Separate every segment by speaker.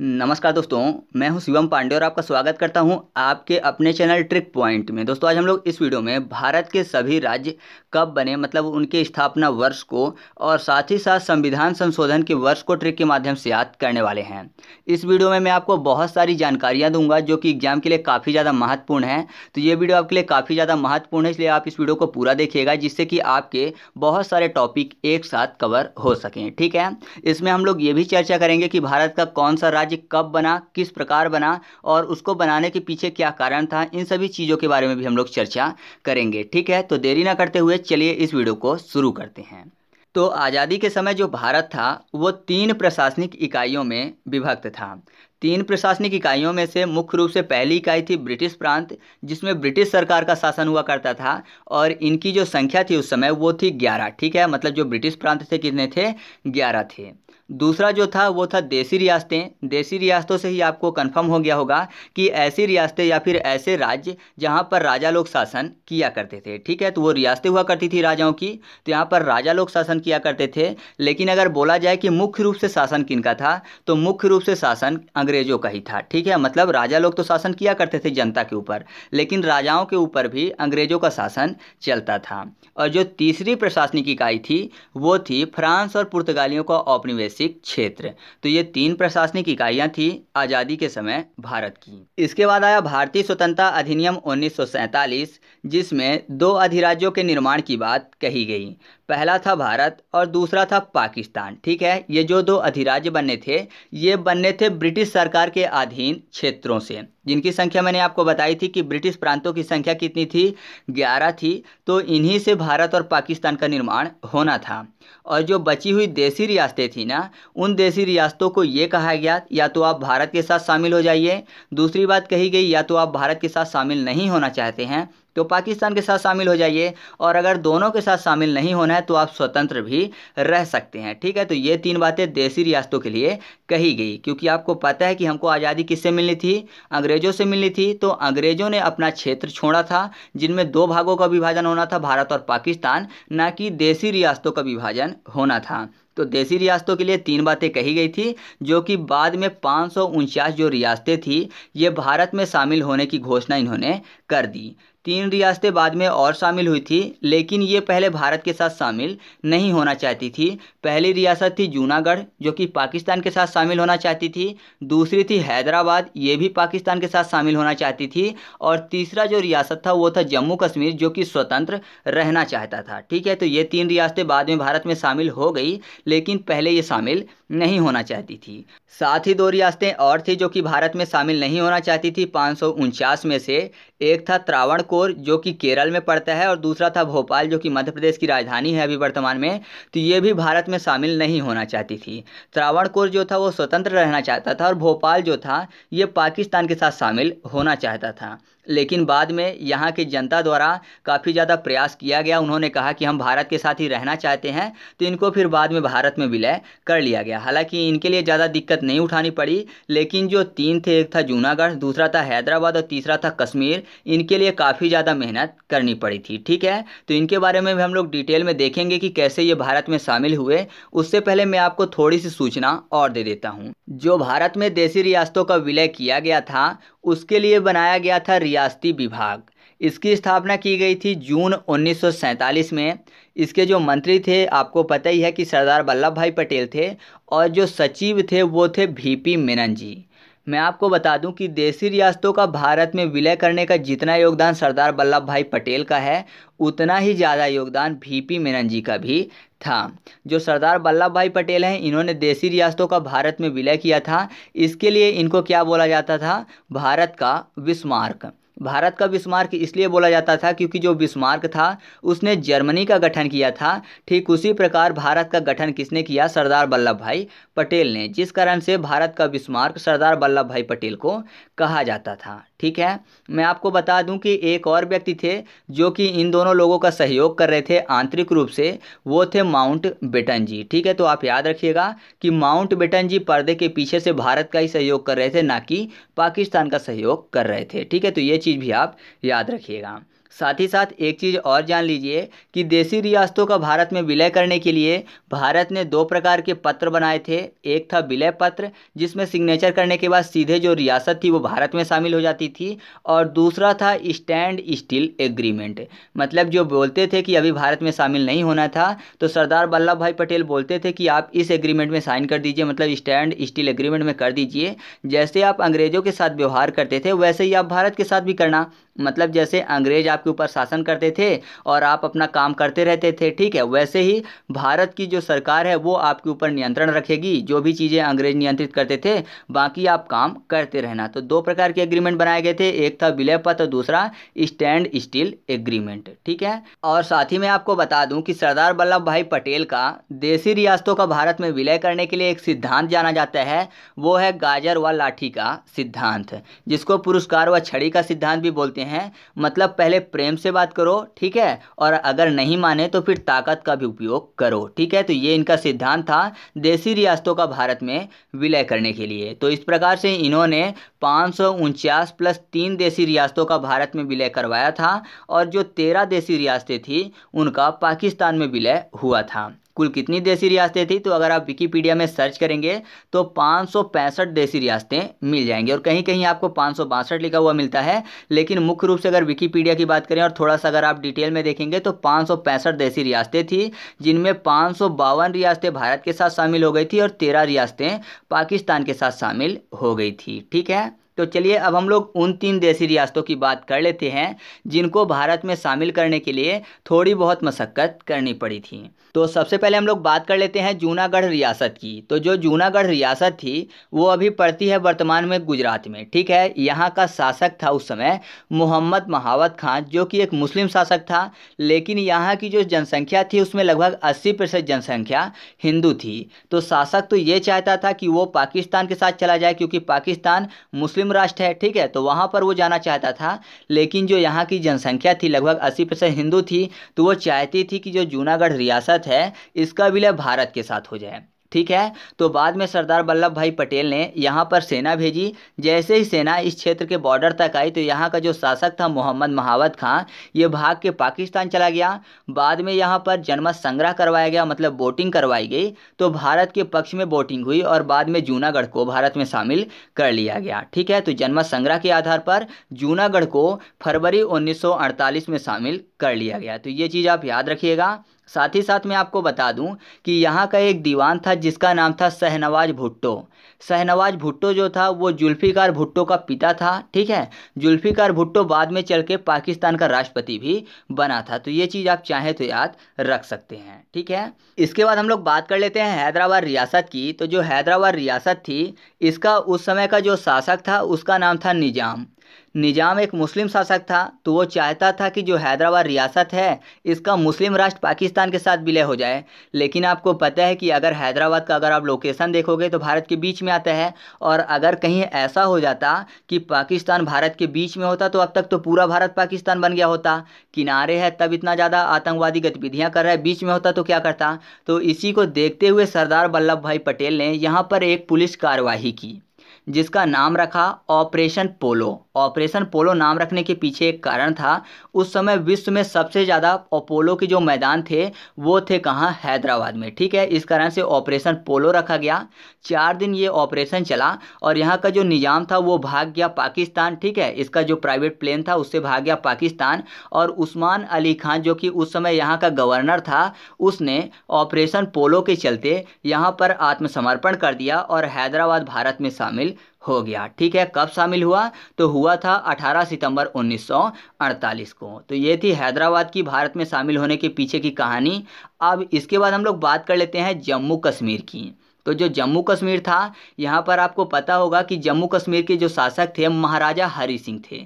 Speaker 1: नमस्कार दोस्तों मैं हूं शिवम पांडे और आपका स्वागत करता हूं आपके अपने चैनल ट्रिक पॉइंट में दोस्तों आज हम लोग इस वीडियो में भारत के सभी राज्य कब बने मतलब उनके स्थापना वर्ष को और साथ ही साथ संविधान संशोधन के वर्ष को ट्रिक के माध्यम से याद करने वाले हैं इस वीडियो में मैं आपको बहुत सारी जानकारियाँ दूंगा जो कि एग्जाम के लिए काफ़ी ज़्यादा महत्वपूर्ण है तो ये वीडियो आपके लिए काफ़ी ज़्यादा महत्वपूर्ण है इसलिए आप इस वीडियो को पूरा देखिएगा जिससे कि आपके बहुत सारे टॉपिक एक साथ कवर हो सकें ठीक है इसमें हम लोग ये भी चर्चा करेंगे कि भारत का कौन सा राज्य राज्य कब बना किस प्रकार बना और उसको बनाने के पीछे क्या कारण था इन सभी चीज़ों के बारे में भी हम लोग चर्चा करेंगे ठीक है तो देरी ना करते हुए चलिए इस वीडियो को शुरू करते हैं तो आज़ादी के समय जो भारत था वो तीन प्रशासनिक इकाइयों में विभक्त था तीन प्रशासनिक इकाइयों में से मुख्य रूप से पहली इकाई थी ब्रिटिश प्रांत जिसमें ब्रिटिश सरकार का शासन हुआ करता था और इनकी जो संख्या थी उस समय वो थी ग्यारह ठीक है मतलब जो ब्रिटिश प्रांत थे कितने थे ग्यारह थे दूसरा जो था वो था देसी रियासतें देसी रियासतों से ही आपको कंफर्म हो गया होगा कि ऐसी रियासतें या फिर ऐसे राज्य जहाँ पर राजा लोग शासन किया करते थे ठीक है तो वो रियासतें हुआ करती थी राजाओं की तो यहाँ पर राजा लोग शासन किया करते थे लेकिन अगर बोला जाए कि मुख्य रूप से शासन किन का था तो मुख्य रूप से शासन अंग्रेजों का ही था ठीक है मतलब राजा लोग तो शासन किया करते थे जनता के ऊपर लेकिन राजाओं के ऊपर भी अंग्रेजों का शासन चलता था और जो तीसरी प्रशासनिक इकाई थी वो थी फ्रांस और पुर्तगालियों का औपनिवेश प्रादेशिक क्षेत्र तो ये तीन प्रशासनिक इकाइयाँ थी आज़ादी के समय भारत की इसके बाद आया भारतीय स्वतंत्रता अधिनियम उन्नीस जिसमें दो अधिराज्यों के निर्माण की बात कही गई पहला था भारत और दूसरा था पाकिस्तान ठीक है ये जो दो अधिराज्य बनने थे ये बनने थे ब्रिटिश सरकार के अधीन क्षेत्रों से जिनकी संख्या मैंने आपको बताई थी कि ब्रिटिश प्रांतों की संख्या कितनी थी ग्यारह थी तो इन्हीं से भारत और पाकिस्तान का निर्माण होना था और जो बची हुई देसी रियासतें थी ना उन देसी रियासतों को ये कहा गया या तो आप भारत के साथ शामिल हो जाइए दूसरी बात कही गई या तो आप भारत के साथ शामिल नहीं होना चाहते हैं तो पाकिस्तान के साथ शामिल हो जाइए और अगर दोनों के साथ शामिल नहीं होना है तो आप स्वतंत्र भी रह सकते हैं ठीक है तो ये तीन बातें देसी रियासतों के लिए कही गई क्योंकि आपको पता है कि हमको आज़ादी किससे मिलनी थी अंग्रेज़ों से मिलनी थी तो अंग्रेज़ों ने अपना क्षेत्र छोड़ा था जिनमें दो भागों का विभाजन होना था भारत और पाकिस्तान ना कि देसी रियासतों का विभाजन होना था तो देसी रियासतों के लिए तीन बातें कही गई थी जो कि बाद में पाँच जो रियासतें थी ये भारत में शामिल होने की घोषणा इन्होंने कर दी तीन रियासतें बाद में और शामिल हुई थी लेकिन ये पहले भारत के साथ शामिल नहीं होना चाहती थी पहली रियासत थी जूनागढ़ जो कि पाकिस्तान के साथ शामिल होना चाहती थी दूसरी थी हैदराबाद ये भी पाकिस्तान के साथ शामिल होना चाहती थी और तीसरा जो रियासत था वो था जम्मू कश्मीर जो कि स्वतंत्र रहना चाहता था ठीक है तो ये तीन रियासतें बाद में भारत में शामिल हो गई लेकिन पहले ये शामिल नहीं होना चाहती थी साथ ही दो रियासतें और थी जो कि भारत में शामिल नहीं होना चाहती थी पाँच में से एक था त्रावणकोर जो कि केरल में पड़ता है और दूसरा था भोपाल जो कि मध्य प्रदेश की राजधानी है अभी वर्तमान में तो ये भी भारत में शामिल नहीं होना चाहती थी त्रावणकोर जो था वो स्वतंत्र रहना चाहता था और भोपाल जो था ये पाकिस्तान के साथ शामिल होना चाहता था लेकिन बाद में यहाँ की जनता द्वारा काफ़ी ज़्यादा प्रयास किया गया उन्होंने कहा कि हम भारत के साथ ही रहना चाहते हैं तो इनको फिर बाद में भारत में विलय कर लिया गया हालांकि इनके लिए ज़्यादा दिक्कत नहीं उठानी पड़ी लेकिन जो तीन थे एक था जूनागढ़ दूसरा था हैदराबाद और तीसरा था कश्मीर इनके लिए काफ़ी ज़्यादा मेहनत करनी पड़ी थी ठीक है तो इनके बारे में भी हम लोग डिटेल में देखेंगे कि कैसे ये भारत में शामिल हुए उससे पहले मैं आपको थोड़ी सी सूचना और दे देता हूँ जो भारत में देसी रियासतों का विलय किया गया था उसके लिए बनाया गया था रियासती विभाग इसकी स्थापना की गई थी जून 1947 में इसके जो मंत्री थे आपको पता ही है कि सरदार वल्लभ भाई पटेल थे और जो सचिव थे वो थे वीपी मेनन जी मैं आपको बता दूं कि देसी रियासतों का भारत में विलय करने का जितना योगदान सरदार वल्लभ भाई पटेल का है उतना ही ज़्यादा योगदान वीपी मेनन जी का भी था जो सरदार वल्लभ भाई पटेल हैं इन्होंने देसी रियासतों का भारत में विलय किया था इसके लिए इनको क्या बोला जाता था भारत का विस्मार्क भारत का बिस्मार्क इसलिए बोला जाता था क्योंकि जो बिस्मार्क था उसने जर्मनी का गठन किया था ठीक उसी प्रकार भारत का गठन किसने किया सरदार वल्लभ भाई पटेल ने जिस कारण से भारत का बिस्मार्क सरदार वल्लभ भाई पटेल को कहा जाता था ठीक है मैं आपको बता दूं कि एक और व्यक्ति थे जो कि इन दोनों लोगों का सहयोग कर रहे थे आंतरिक रूप से वो थे माउंट बेटन जी ठीक है तो आप याद रखिएगा कि माउंट बेटन जी पर्दे के पीछे से भारत का ही सहयोग कर रहे थे ना कि पाकिस्तान का सहयोग कर रहे थे ठीक है तो ये चीज़ भी आप याद रखिएगा साथ ही साथ एक चीज़ और जान लीजिए कि देसी रियासतों का भारत में विलय करने के लिए भारत ने दो प्रकार के पत्र बनाए थे एक था विलय पत्र जिसमें सिग्नेचर करने के बाद सीधे जो रियासत थी वो भारत में शामिल हो जाती थी और दूसरा था स्टैंड स्टील एग्रीमेंट मतलब जो बोलते थे कि अभी भारत में शामिल नहीं होना था तो सरदार वल्लभ भाई पटेल बोलते थे कि आप इस एग्रीमेंट में साइन कर दीजिए मतलब स्टैंड स्टील एग्रीमेंट में कर दीजिए जैसे आप अंग्रेजों के साथ व्यवहार करते थे वैसे ही आप भारत के साथ भी करना मतलब जैसे अंग्रेज आपके ऊपर शासन करते थे और आप अपना काम करते रहते थे ठीक है वैसे ही भारत की जो सरकार है वो आपके ऊपर नियंत्रण रखेगी जो भी चीज़ें अंग्रेज नियंत्रित करते थे बाकी आप काम करते रहना तो दो प्रकार के एग्रीमेंट बनाए गए थे एक था विलय पत्र दूसरा स्टैंड स्टील एग्रीमेंट ठीक है और साथ ही मैं आपको बता दूँ कि सरदार वल्लभ भाई पटेल का देसी रियासतों का भारत में विलय करने के लिए एक सिद्धांत जाना जाता है वो है गाजर व लाठी का सिद्धांत जिसको पुरस्कार व छड़ी का सिद्धांत भी बोलते हैं हैं मतलब पहले प्रेम से बात करो ठीक है और अगर नहीं माने तो फिर ताकत का भी उपयोग करो ठीक है तो ये इनका सिद्धांत था देसी रियासतों का भारत में विलय करने के लिए तो इस प्रकार से इन्होंने पाँच प्लस तीन देसी रियासतों का भारत में विलय करवाया था और जो तेरह देसी रियासतें थी उनका पाकिस्तान में विलय हुआ था कुल कितनी देसी रियासतें थी तो अगर आप विकीपीडिया में सर्च करेंगे तो पाँच देसी रियासतें मिल जाएंगी और कहीं कहीं आपको पाँच लिखा हुआ मिलता है लेकिन मुख्य रूप से अगर विकीपीडिया की बात करें और थोड़ा सा अगर आप डिटेल में देखेंगे तो पाँच देसी रियासतें थी जिनमें पाँच रियासतें भारत के साथ शामिल हो गई थी और तेरह रियासतें पाकिस्तान के साथ शामिल हो गई थी ठीक है तो चलिए अब हम लोग उन तीन देसी रियासतों की बात कर लेते हैं जिनको भारत में शामिल करने के लिए थोड़ी बहुत मशक्क़त करनी पड़ी थी तो सबसे पहले हम लोग बात कर लेते हैं जूनागढ़ रियासत की तो जो जूनागढ़ रियासत थी वो अभी पड़ती है वर्तमान में गुजरात में ठीक है यहाँ का शासक था उस समय मोहम्मद महावत खान जो कि एक मुस्लिम शासक था लेकिन यहाँ की जो जनसंख्या थी उसमें लगभग अस्सी प्रतिशत जनसंख्या हिंदू थी तो शासक तो ये चाहता था कि वो पाकिस्तान के साथ चला जाए क्योंकि पाकिस्तान मुस्लिम राष्ट्र है ठीक है तो वहाँ पर वो जाना चाहता था लेकिन जो यहाँ की जनसंख्या थी लगभग अस्सी हिंदू थी तो वो चाहती थी कि जो जूनागढ़ रियासत भारत है इसका विलय भारत के साथ हो जाए ठीक है तो बाद में सरदार वल्लभ भाई पटेल ने यहाँ पर सेना भेजी जैसे ही सेना इस क्षेत्र के बॉर्डर तक आई तो यहाँ का जो शासक था मोहम्मद महावत खां ये भाग के पाकिस्तान चला गया बाद में यहाँ पर जनमत संग्रह करवाया गया मतलब वोटिंग करवाई गई तो भारत के पक्ष में वोटिंग हुई और बाद में जूनागढ़ को भारत में शामिल कर लिया गया ठीक है तो जनमत संग्रह के आधार पर जूनागढ़ को फरवरी उन्नीस में शामिल कर लिया गया तो ये चीज़ आप याद रखिएगा साथ ही साथ मैं आपको बता दूं कि यहाँ का एक दीवान था जिसका नाम था सहनवाज भुट्टो सहनवाज भुट्टो जो था वो जुल्फ़िकार भुट्टो का पिता था ठीक है जुल्फ़िकार भुट्टो बाद में चल के पाकिस्तान का राष्ट्रपति भी बना था तो ये चीज़ आप चाहें तो याद रख सकते हैं ठीक है इसके बाद हम लोग बात कर लेते हैं हैदराबाद रियासत की तो जो हैदराबाद रियासत थी इसका उस समय का जो शासक था उसका नाम था निज़ाम निज़ाम एक मुस्लिम शासक था तो वो चाहता था कि जो हैदराबाद रियासत है इसका मुस्लिम राष्ट्र पाकिस्तान के साथ विलय हो जाए लेकिन आपको पता है कि अगर हैदराबाद का अगर आप लोकेशन देखोगे तो भारत के बीच में आता है और अगर कहीं ऐसा हो जाता कि पाकिस्तान भारत के बीच में होता तो अब तक तो पूरा भारत पाकिस्तान बन गया होता किनारे है तब इतना ज़्यादा आतंकवादी गतिविधियाँ कर रहा है बीच में होता तो क्या करता तो इसी को देखते हुए सरदार वल्लभ भाई पटेल ने यहाँ पर एक पुलिस कार्यवाही की जिसका नाम रखा ऑपरेशन पोलो ऑपरेशन पोलो नाम रखने के पीछे एक कारण था उस समय विश्व में सबसे ज़्यादा पोलो के जो मैदान थे वो थे कहाँ हैदराबाद में ठीक है इस कारण से ऑपरेशन पोलो रखा गया चार दिन ये ऑपरेशन चला और यहाँ का जो निज़ाम था वो भाग गया पाकिस्तान ठीक है इसका जो प्राइवेट प्लेन था उससे भाग गया पाकिस्तान और उस्मान अली खान जो कि उस समय यहाँ का गवर्नर था उसने ऑपरेशन पोलो के चलते यहाँ पर आत्मसमर्पण कर दिया और हैदराबाद भारत में शामिल हो गया ठीक है कब शामिल हुआ तो हुआ था 18 सितंबर 1948 को तो ये थी हैदराबाद की भारत में शामिल होने के पीछे की कहानी अब इसके बाद हम लोग बात कर लेते हैं जम्मू कश्मीर की तो जो जम्मू कश्मीर था यहाँ पर आपको पता होगा कि जम्मू कश्मीर के जो शासक थे महाराजा हरी सिंह थे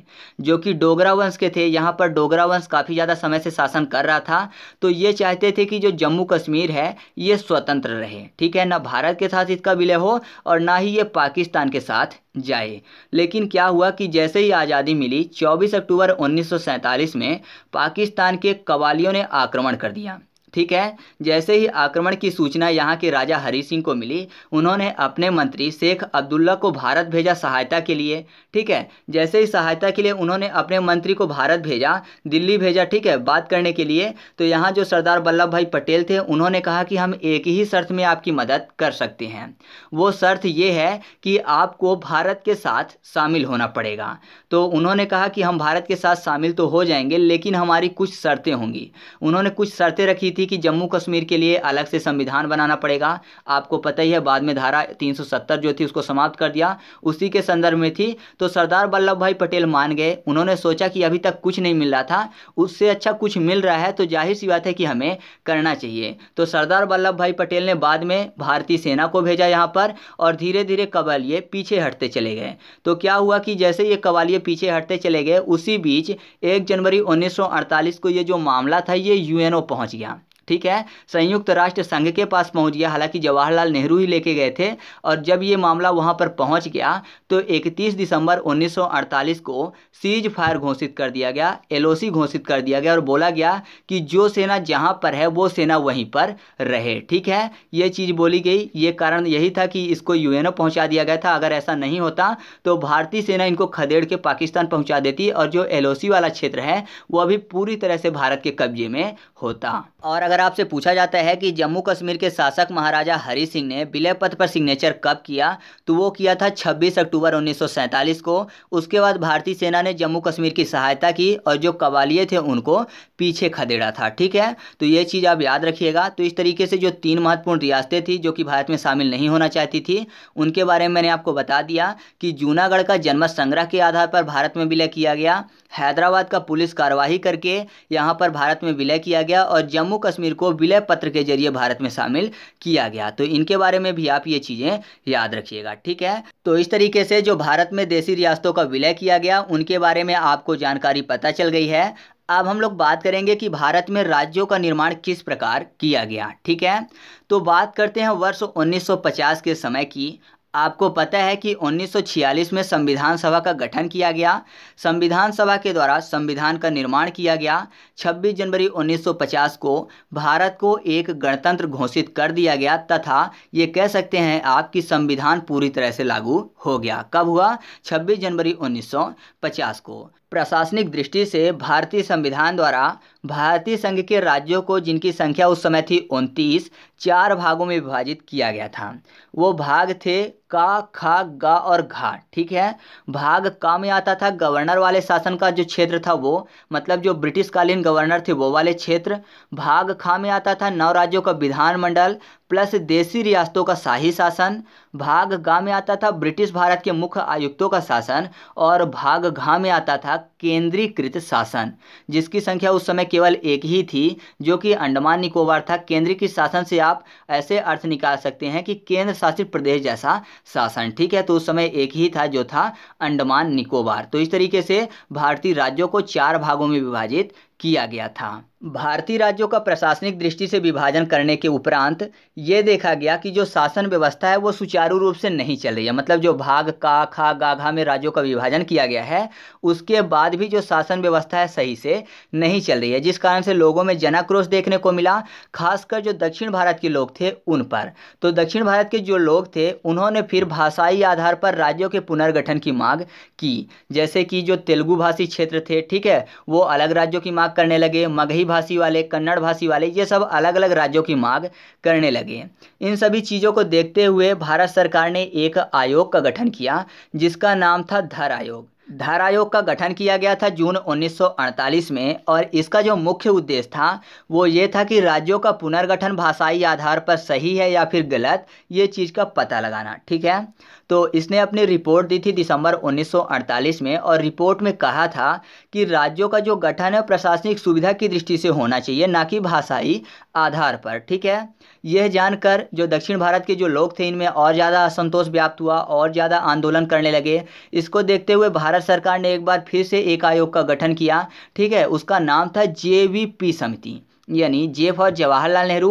Speaker 1: जो कि डोगरा वंश के थे यहाँ पर डोगरा वंश काफ़ी ज़्यादा समय से शासन कर रहा था तो ये चाहते थे कि जो जम्मू कश्मीर है ये स्वतंत्र रहे ठीक है ना भारत के साथ इसका विलय हो और ना ही ये पाकिस्तान के साथ जाए लेकिन क्या हुआ कि जैसे ही आज़ादी मिली चौबीस अक्टूबर उन्नीस में पाकिस्तान के कवालियों ने आक्रमण कर दिया ठीक है जैसे ही आक्रमण की सूचना यहाँ के राजा हरी सिंह को मिली उन्होंने अपने मंत्री शेख अब्दुल्ला को भारत भेजा सहायता के लिए ठीक है जैसे ही सहायता के लिए उन्होंने अपने मंत्री को भारत भेजा दिल्ली भेजा ठीक है बात करने के लिए तो यहाँ जो सरदार वल्लभ भाई पटेल थे उन्होंने कहा कि हम एक ही शर्त में आपकी मदद कर सकते हैं वो शर्त ये है कि आपको भारत के साथ शामिल होना पड़ेगा तो उन्होंने कहा कि हम भारत के साथ शामिल तो हो जाएंगे लेकिन हमारी कुछ शर्तें होंगी उन्होंने कुछ शर्तें रखी थी कि जम्मू कश्मीर के लिए अलग से संविधान बनाना पड़ेगा आपको पता ही है बाद में धारा 370 जो थी उसको समाप्त कर दिया उसी के संदर्भ में थी तो सरदार वल्लभ भाई पटेल मान गए उन्होंने सोचा कि अभी तक कुछ नहीं मिल रहा था उससे अच्छा कुछ मिल रहा है तो जाहिर सी बात है कि हमें करना चाहिए तो सरदार वल्लभ भाई पटेल ने बाद में भारतीय सेना को भेजा यहाँ पर और धीरे धीरे कवालिए पीछे हटते चले गए तो क्या हुआ कि जैसे ये कवालिए पीछे हटते चले गए उसी बीच एक जनवरी 1948 को ये जो मामला था ये यूएनओ पहुंच गया ठीक है संयुक्त राष्ट्र संघ के पास पहुंच गया हालांकि जवाहरलाल नेहरू ही लेके गए थे और जब ये मामला वहां पर पहुंच गया तो 31 दिसंबर 1948 को सीज फायर घोषित कर दिया गया एलओसी घोषित कर दिया गया और बोला गया कि जो सेना जहां पर है वो सेना वहीं पर रहे ठीक है ये चीज़ बोली गई ये कारण यही था कि इसको यूएनओ पहुंचा दिया गया था अगर ऐसा नहीं होता तो भारतीय सेना इनको खदेड़ के पाकिस्तान पहुंचा देती और जो एल वाला क्षेत्र है वो अभी पूरी तरह से भारत के कब्जे में होता और अगर आपसे पूछा जाता है कि जम्मू कश्मीर के शासक महाराजा हरि सिंह ने विलय पथ पर सिग्नेचर कब किया तो वो किया था 26 अक्टूबर 1947 को उसके बाद भारतीय सेना ने जम्मू कश्मीर की सहायता की और जो कवालिये थे उनको पीछे खदेड़ा था ठीक है तो ये चीज़ आप याद रखिएगा तो इस तरीके से जो तीन महत्वपूर्ण रियासतें थी जो कि भारत में शामिल नहीं होना चाहती थी उनके बारे में मैंने आपको बता दिया कि जूनागढ़ का जन्म संग्रह के आधार पर भारत में विलय किया गया हैदराबाद का पुलिस कार्रवाई करके यहाँ पर भारत में विलय किया गया और जम्मू कश्मीर को विलय पत्र के जरिए भारत में शामिल किया गया तो इनके बारे में भी आप ये चीज़ें याद रखिएगा ठीक है तो इस तरीके से जो भारत में देसी रियासतों का विलय किया गया उनके बारे में आपको जानकारी पता चल गई है अब हम लोग बात करेंगे कि भारत में राज्यों का निर्माण किस प्रकार किया गया ठीक है तो बात करते हैं वर्ष 1950 के समय की आपको पता है कि 1946 में संविधान सभा का गठन किया गया संविधान सभा के द्वारा संविधान का निर्माण किया गया 26 जनवरी 1950 को भारत को एक गणतंत्र घोषित कर दिया गया तथा ये कह सकते हैं आप कि संविधान पूरी तरह से लागू हो गया कब हुआ 26 जनवरी 1950 को प्रशासनिक दृष्टि से भारतीय संविधान द्वारा भारतीय संघ के राज्यों को जिनकी संख्या उस समय थी उनतीस चार भागों में विभाजित किया गया था वो भाग थे का खा गा और घा ठीक है भाग का में आता था गवर्नर वाले शासन का जो क्षेत्र था वो मतलब जो ब्रिटिशकालीन गवर्नर थे वो वाले क्षेत्र भाग खा में आता था नौ राज्यों का विधानमंडल प्लस देसी रियासतों का शाही शासन भाग गा में आता था ब्रिटिश भारत के मुख्य आयुक्तों का शासन और भाग घा में आता था केंद्रीकृत शासन जिसकी संख्या उस समय केवल एक ही थी जो कि अंडमान निकोबार था केंद्रीकृत शासन से आप ऐसे अर्थ निकाल सकते हैं कि केंद्र शासित प्रदेश जैसा शासन ठीक है तो उस समय एक ही था जो था अंडमान निकोबार तो इस तरीके से भारतीय राज्यों को चार भागों में विभाजित किया गया था भारतीय राज्यों का प्रशासनिक दृष्टि से विभाजन करने के उपरांत ये देखा गया कि जो शासन व्यवस्था है वो सुचारू रूप से नहीं चल रही है मतलब जो भाग का खा गाघा में राज्यों का विभाजन किया गया है उसके बाद भी जो शासन व्यवस्था है सही से नहीं चल रही है जिस कारण से लोगों में जनाक्रोश देखने को मिला खासकर जो दक्षिण भारत के लोग थे उन पर तो दक्षिण भारत के जो लोग थे उन्होंने फिर भाषाई आधार पर राज्यों के पुनर्गठन की मांग की जैसे कि जो तेलुगु भाषी क्षेत्र थे ठीक है वो अलग राज्यों की मांग करने लगे मगही भाषी वाले कन्नड़ भाषी वाले ये सब अलग अलग राज्यों की मांग करने लगे इन सभी चीज़ों को देखते हुए भारत सरकार ने एक आयोग का गठन किया जिसका नाम था धर आयोग धारा आयोग का गठन किया गया था जून 1948 में और इसका जो मुख्य उद्देश्य था वो ये था कि राज्यों का पुनर्गठन भाषाई आधार पर सही है या फिर गलत ये चीज़ का पता लगाना ठीक है तो इसने अपनी रिपोर्ट दी थी दिसंबर 1948 में और रिपोर्ट में कहा था कि राज्यों का जो गठन है प्रशासनिक सुविधा की दृष्टि से होना चाहिए ना कि भाषाई आधार पर ठीक है यह जानकर जो दक्षिण भारत के जो लोग थे इनमें और ज़्यादा असंतोष व्याप्त हुआ और ज़्यादा आंदोलन करने लगे इसको देखते हुए भारत भारत सरकार ने एक बार फिर से एक आयोग का गठन किया ठीक है उसका नाम था जे समिति यानी J for Jawaharlal Nehru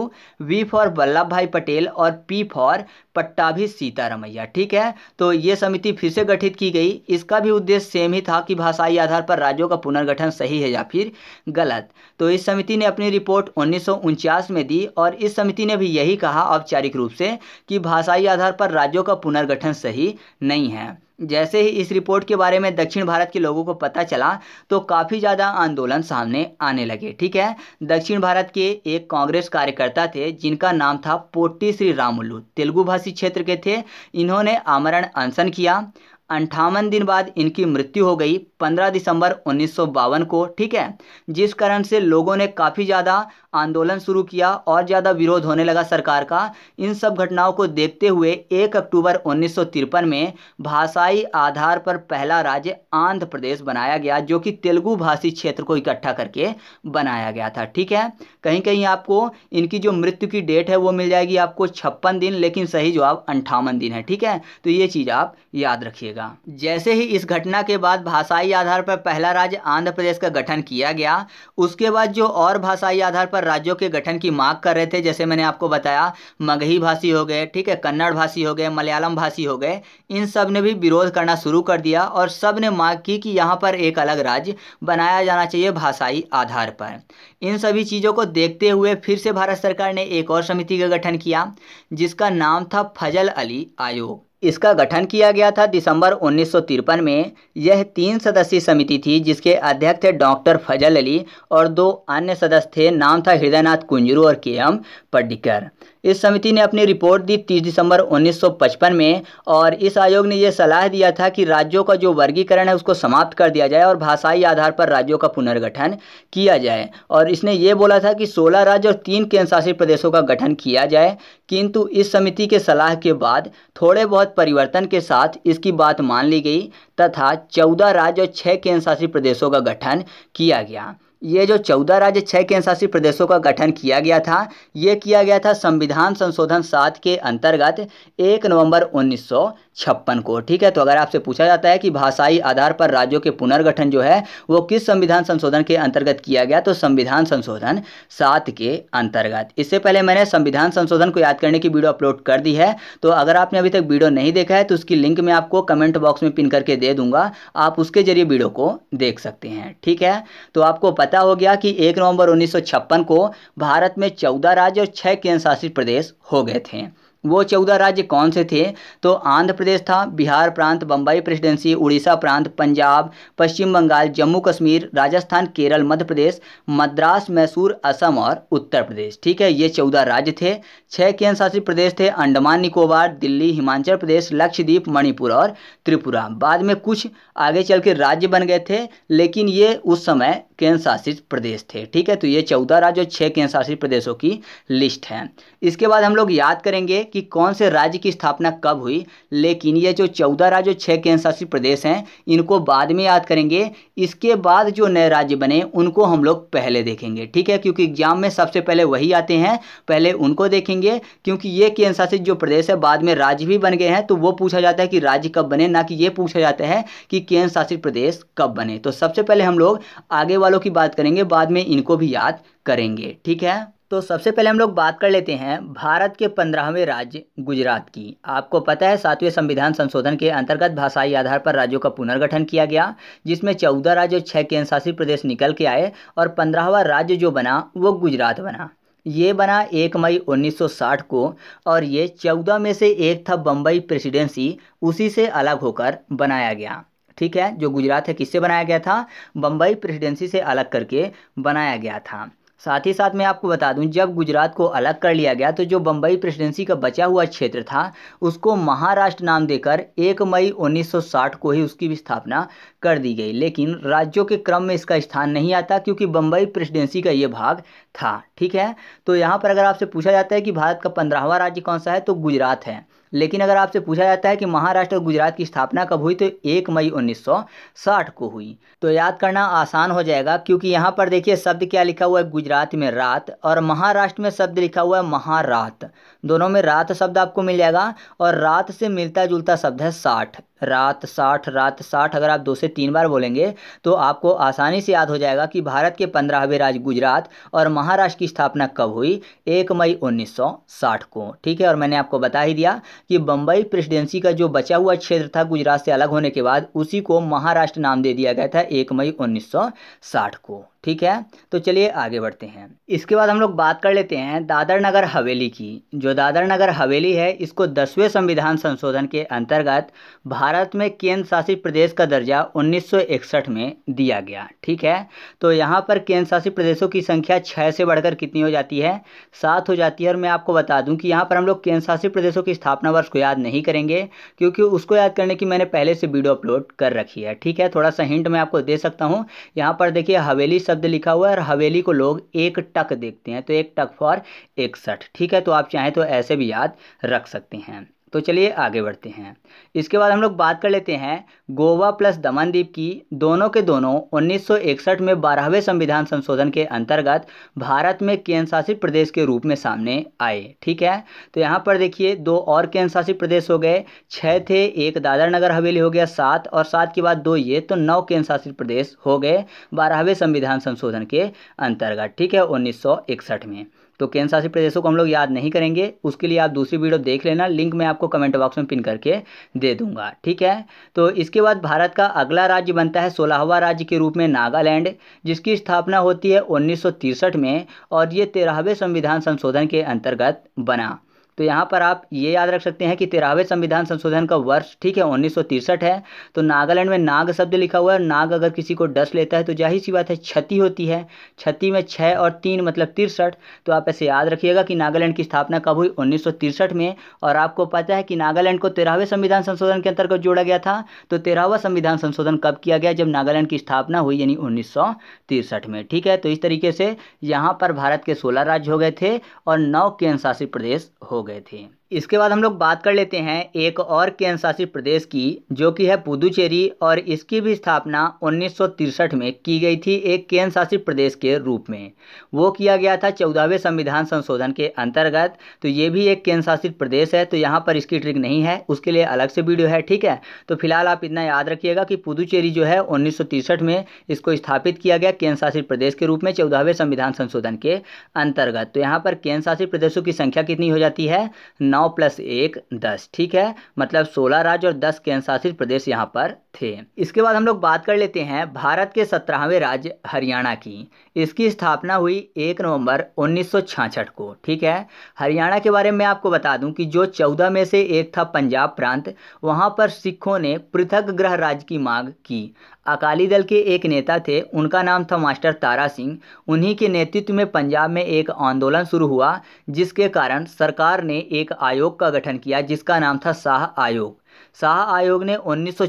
Speaker 1: V for Vallabhbhai Patel और पी फॉर पट्टाभी सीतारमैया ठीक है तो ये समिति फिर से गठित की गई इसका भी उद्देश्य सेम ही था कि भाषाई आधार पर राज्यों का पुनर्गठन सही है या फिर गलत तो इस समिति ने अपनी रिपोर्ट उन्नीस में दी और इस समिति ने भी यही कहा औपचारिक रूप से कि भाषाई आधार पर राज्यों का पुनर्गठन सही नहीं है जैसे ही इस रिपोर्ट के बारे में दक्षिण भारत के लोगों को पता चला तो काफ़ी ज़्यादा आंदोलन सामने आने लगे ठीक है दक्षिण भारत के एक कांग्रेस कार्यकर्ता थे जिनका नाम था पोटी श्री रामुल्लू तेलुगु भाषी क्षेत्र के थे इन्होंने आमरण अनशन किया अंठावन दिन बाद इनकी मृत्यु हो गई 15 दिसंबर उन्नीस को ठीक है जिस कारण से लोगों ने काफ़ी ज़्यादा आंदोलन शुरू किया और ज़्यादा विरोध होने लगा सरकार का इन सब घटनाओं को देखते हुए 1 अक्टूबर उन्नीस में भाषाई आधार पर पहला राज्य आंध्र प्रदेश बनाया गया जो कि तेलुगु भाषी क्षेत्र को इकट्ठा करके बनाया गया था ठीक है कहीं कहीं आपको इनकी जो मृत्यु की डेट है वो मिल जाएगी आपको छप्पन दिन लेकिन सही जवाब अंठावन दिन है ठीक है तो ये चीज़ आप याद रखिएगा जाएगा जैसे ही इस घटना के बाद भाषाई आधार पर पहला राज्य आंध्र प्रदेश का गठन किया गया उसके बाद जो और भाषाई आधार पर राज्यों के गठन की मांग कर रहे थे जैसे मैंने आपको बताया मगही भाषी हो गए ठीक है कन्नड़ भाषी हो गए मलयालम भाषी हो गए इन सब ने भी विरोध करना शुरू कर दिया और सब ने मांग की कि यहाँ पर एक अलग राज्य बनाया जाना चाहिए भाषाई आधार पर इन सभी चीज़ों को देखते हुए फिर से भारत सरकार ने एक और समिति का गठन किया जिसका नाम था फजल अली आयोग इसका गठन किया गया था दिसंबर उन्नीस में यह तीन सदस्यीय समिति थी जिसके अध्यक्ष थे डॉक्टर फजल अली और दो अन्य सदस्य थे नाम था हृदयनाथ कुंजरू और के एम पड्डिकर इस समिति ने अपनी रिपोर्ट दी 30 दिसंबर 1955 में और इस आयोग ने यह सलाह दिया था कि राज्यों का जो वर्गीकरण है उसको समाप्त कर दिया जाए और भाषाई आधार पर राज्यों का पुनर्गठन किया जाए और इसने ये बोला था कि सोलह राज्य और तीन केंद्र शासित प्रदेशों का गठन किया जाए किंतु इस समिति के सलाह के बाद थोड़े बहुत परिवर्तन के साथ इसकी बात मान ली गई तथा चौदह राज्य और छः केंद्र शासित प्रदेशों का गठन किया गया ये जो चौदह राज्य छः केंद्र शासित प्रदेशों का गठन किया गया था ये किया गया था संविधान संशोधन सात के अंतर्गत एक नवंबर उन्नीस छप्पन को ठीक है तो अगर आपसे पूछा जाता है कि भाषाई आधार पर राज्यों के पुनर्गठन जो है वो किस संविधान संशोधन के अंतर्गत किया गया तो संविधान संशोधन सात के अंतर्गत इससे पहले मैंने संविधान संशोधन को याद करने की वीडियो अपलोड कर दी है तो अगर आपने अभी तक वीडियो नहीं देखा है तो उसकी लिंक मैं आपको कमेंट बॉक्स में पिन करके दे दूंगा आप उसके जरिए वीडियो को देख सकते हैं ठीक है तो आपको पता हो गया कि 1 नवंबर 1956 को भारत में 14 राज्य और 6 केंद्र शासित प्रदेश हो गए थे वो चौदह राज्य कौन से थे तो आंध्र प्रदेश था बिहार प्रांत बम्बई प्रेसिडेंसी उड़ीसा प्रांत पंजाब पश्चिम बंगाल जम्मू कश्मीर राजस्थान केरल मध्य प्रदेश मद्रास मैसूर असम और उत्तर प्रदेश ठीक है ये चौदह राज्य थे छः केंद्र शासित प्रदेश थे अंडमान निकोबार दिल्ली हिमाचल प्रदेश लक्षद्वीप मणिपुर और त्रिपुरा बाद में कुछ आगे चल के राज्य बन गए थे लेकिन ये उस समय केंद्र शासित प्रदेश थे ठीक है तो ये चौदह राज्य और छः केंद्र शासित प्रदेशों की लिस्ट है इसके बाद हम लोग याद करेंगे कि कौन से राज्य की स्थापना कब हुई लेकिन ये जो चौदह राज्य और छः केंद्र शासित प्रदेश हैं इनको बाद में याद करेंगे इसके बाद जो नए राज्य बने उनको हम लोग पहले देखेंगे ठीक है क्योंकि एग्जाम में सबसे पहले वही आते हैं पहले उनको देखेंगे क्योंकि ये केंद्र शासित जो प्रदेश है बाद में राज्य भी बन गए हैं तो वो पूछा जाता है कि राज्य कब बने ना कि ये पूछा जाता है कि केंद्र शासित प्रदेश कब बने तो सबसे पहले हम लोग आगे वालों की बात करेंगे बाद में इनको भी याद करेंगे ठीक है तो सबसे पहले हम लोग बात कर लेते हैं भारत के पंद्रहवें राज्य गुजरात की आपको पता है सातवें संविधान संशोधन के अंतर्गत भाषाई आधार पर राज्यों का पुनर्गठन किया गया जिसमें चौदह राज्य और छः केंद्र शासित प्रदेश निकल के आए और पंद्रहवा राज्य जो बना वो गुजरात बना ये बना एक मई 1960 को और ये चौदह में से एक था बम्बई प्रेसिडेंसी उसी से अलग होकर बनाया गया ठीक है जो गुजरात है किससे बनाया गया था बम्बई प्रेसिडेंसी से अलग करके बनाया गया था साथ ही साथ मैं आपको बता दूं जब गुजरात को अलग कर लिया गया तो जो बम्बई प्रेसिडेंसी का बचा हुआ क्षेत्र था उसको महाराष्ट्र नाम देकर 1 मई 1960 को ही उसकी भी स्थापना कर दी गई लेकिन राज्यों के क्रम में इसका स्थान नहीं आता क्योंकि बम्बई प्रेसिडेंसी का ये भाग था ठीक है तो यहाँ पर अगर आपसे पूछा जाता है कि भारत का पंद्रहवा राज्य कौन सा है तो गुजरात है लेकिन अगर आपसे पूछा जाता है कि महाराष्ट्र और गुजरात की स्थापना कब हुई तो एक मई 1960 को हुई तो याद करना आसान हो जाएगा क्योंकि यहाँ पर देखिए शब्द क्या लिखा हुआ है गुजरात में रात और महाराष्ट्र में शब्द लिखा हुआ है महारात दोनों में रात शब्द आपको मिल जाएगा और रात से मिलता जुलता शब्द है साठ रात साठ रात साठ अगर आप दो से तीन बार बोलेंगे तो आपको आसानी से याद हो जाएगा कि भारत के पंद्रहवें राज्य गुजरात और महाराष्ट्र की स्थापना कब हुई एक मई 1960 को ठीक है और मैंने आपको बता ही दिया कि बम्बई प्रेसिडेंसी का जो बचा हुआ क्षेत्र था गुजरात से अलग होने के बाद उसी को महाराष्ट्र नाम दे दिया गया था एक मई उन्नीस को ठीक है तो चलिए आगे बढ़ते हैं इसके बाद हम लोग बात कर लेते हैं दादर नगर हवेली की जो दादर नगर हवेली है इसको दसवें संविधान संशोधन के अंतर्गत भारत में केंद्र शासित प्रदेश का दर्जा 1961 में दिया गया ठीक है तो यहाँ पर केंद्र शासित प्रदेशों की संख्या छः से बढ़कर कितनी हो जाती है सात हो जाती है और मैं आपको बता दूँ कि यहाँ पर हम लोग केंद्र शासित प्रदेशों की स्थापना वर्ष को याद नहीं करेंगे क्योंकि उसको याद करने की मैंने पहले से वीडियो अपलोड कर रखी है ठीक है थोड़ा सा हिंट मैं आपको दे सकता हूँ यहाँ पर देखिए हवेली सब शब्द लिखा हुआ है और हवेली को लोग एक टक देखते हैं तो एक टक फॉर इकसठ ठीक है तो आप चाहें तो ऐसे भी याद रख सकते हैं तो चलिए आगे बढ़ते हैं इसके बाद हम लोग बात कर लेते हैं गोवा प्लस दमनदीप की दोनों के दोनों 1961 में बारहवें संविधान संशोधन के अंतर्गत भारत में केंद्र शासित प्रदेश के रूप में सामने आए ठीक है तो यहाँ पर देखिए दो और केंद्र शासित प्रदेश हो गए छः थे एक दादर नगर हवेली हो गया सात और सात के बाद दो ये तो नौ केंद्र शासित प्रदेश हो गए बारहवें संविधान संशोधन के अंतर्गत ठीक है उन्नीस में तो केंद्र शासित प्रदेशों को हम लोग याद नहीं करेंगे उसके लिए आप दूसरी वीडियो देख लेना लिंक मैं आपको कमेंट बॉक्स में पिन करके दे दूंगा ठीक है तो इसके बाद भारत का अगला राज्य बनता है सोलहवा राज्य के रूप में नागालैंड जिसकी स्थापना होती है उन्नीस में और ये तेरहवें संविधान संशोधन के अंतर्गत बना तो यहाँ पर आप ये याद रख सकते हैं कि तेरहवें संविधान संशोधन का वर्ष ठीक है उन्नीस है तो नागालैंड में नाग शब्द लिखा हुआ है नाग अगर किसी को डस लेता है तो जाहिर सी बात है क्षति होती है क्षति में छः और तीन मतलब तिरसठ तो आप ऐसे याद रखिएगा कि नागालैंड की स्थापना कब हुई उन्नीस में और आपको पता है कि नागालैंड को तेरहवें संविधान संशोधन के अंतर्गत जोड़ा गया था तो तेरहवा संविधान संशोधन कब किया गया जब नागालैंड की स्थापना हुई यानी उन्नीस में ठीक है तो इस तरीके से यहाँ पर भारत के सोलह राज्य हो गए थे और नौ केंद्र शासित प्रदेश हो गए गए थे इसके बाद हम लोग बात कर लेते हैं एक और केंद्र शासित प्रदेश की जो कि है पुदुचेरी और इसकी भी स्थापना उन्नीस में की गई थी एक केंद्र शासित प्रदेश के रूप में वो किया गया था चौदहवें संविधान संशोधन के अंतर्गत तो ये भी एक केंद्र शासित प्रदेश है तो यहाँ पर इसकी ट्रिक नहीं है उसके लिए अलग से वीडियो है ठीक है तो फिलहाल आप इतना याद रखिएगा कि पुदुचेरी जो है उन्नीस में इसको स्थापित किया गया केंद्र शासित प्रदेश के रूप में चौदहवें संविधान संशोधन के अंतर्गत तो यहाँ पर केंद्र शासित प्रदेशों की संख्या कितनी हो जाती है नौ प्लस एक दस ठीक है मतलब सोलह राज्य और दस केंद्रशासित प्रदेश यहाँ पर थे इसके बाद हम लोग बात कर लेते हैं भारत के सत्रहवें राज्य हरियाणा की इसकी स्थापना हुई एक नवंबर उन्नीस को ठीक है हरियाणा के बारे में आपको बता दूं कि जो चौदह में से एक था पंजाब प्रांत वहां पर सिखों ने पृथक ग्रह राज्य की मांग की अकाली दल के एक नेता थे उनका नाम था मास्टर तारा सिंह उन्हीं के नेतृत्व में पंजाब में एक आंदोलन शुरू हुआ जिसके कारण सरकार ने एक आयोग का गठन किया जिसका नाम था शाह आयोग शाह आयोग ने उन्नीस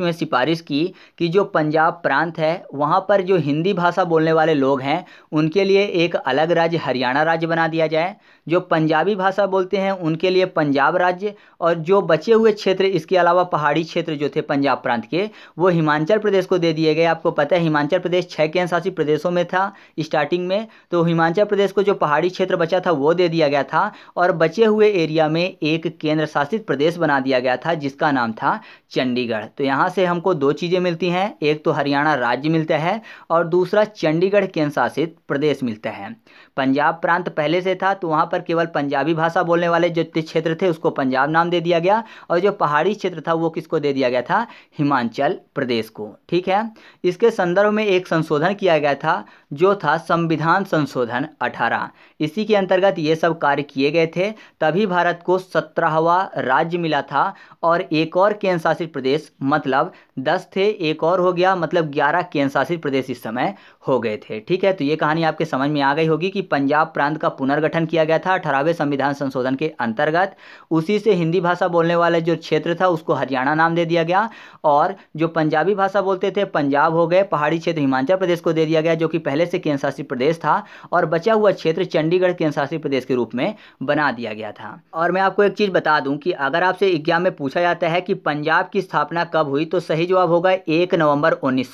Speaker 1: में सिफारिश की कि जो पंजाब प्रांत है वहाँ पर जो हिंदी भाषा बोलने वाले लोग हैं उनके लिए एक अलग राज्य हरियाणा राज्य बना दिया जाए जो पंजाबी भाषा बोलते हैं उनके लिए पंजाब राज्य और जो बचे हुए क्षेत्र इसके अलावा पहाड़ी क्षेत्र जो थे पंजाब प्रांत के वो हिमाचल प्रदेश को दे दिए गए आपको पता है हिमाचल प्रदेश छः केंद्र शासित प्रदेशों में था स्टार्टिंग में तो हिमाचल प्रदेश को जो पहाड़ी क्षेत्र बचा था वो दे दिया गया था और बचे हुए एरिया में एक केंद्र शासित प्रदेश बना दिया गया था जिसका नाम था चंडीगढ़ तो यहाँ से हमको दो चीज़ें मिलती हैं एक तो हरियाणा राज्य मिलता है और दूसरा चंडीगढ़ केंद्र शासित प्रदेश मिलता है पंजाब प्रांत पहले से था तो वहाँ पर केवल पंजाबी भाषा बोलने वाले जो क्षेत्र थे उसको पंजाब नाम दे दिया गया और जो पहाड़ी क्षेत्र था वो किसको दे दिया गया था हिमाचल प्रदेश को ठीक है इसके संदर्भ में एक संशोधन किया गया था जो था संविधान संशोधन अठारह इसी के अंतर्गत ये सब कार्य किए गए थे तभी भारत को सत्रहवा राज्य मिला था और एक और केंद्र शासित प्रदेश मतलब दस थे एक और हो गया मतलब ग्यारह केंद्रशासित प्रदेश इस समय हो गए थे ठीक है तो ये कहानी आपके समझ में आ गई होगी कि पंजाब प्रांत का पुनर्गठन किया गया था अठारहवें संविधान संशोधन के अंतर्गत उसी से हिंदी भाषा बोलने वाला जो क्षेत्र था उसको हरियाणा नाम दे दिया गया और जो पंजाबी भाषा बोलते थे पंजाब हो गए पहाड़ी क्षेत्र हिमाचल प्रदेश को दे दिया गया जो कि पहले से केंद्रशासित प्रदेश था और बचा हुआ क्षेत्र चंडीगढ़ केंद्रशासित प्रदेश के रूप में बना दिया गया था और मैं आपको एक चीज़ बता दूं कि अगर आपसे एग्जाम में पूछा जाता है कि पंजाब की स्थापना कब हुई तो सही सही जवाब होगा एक नवंबर उन्नीस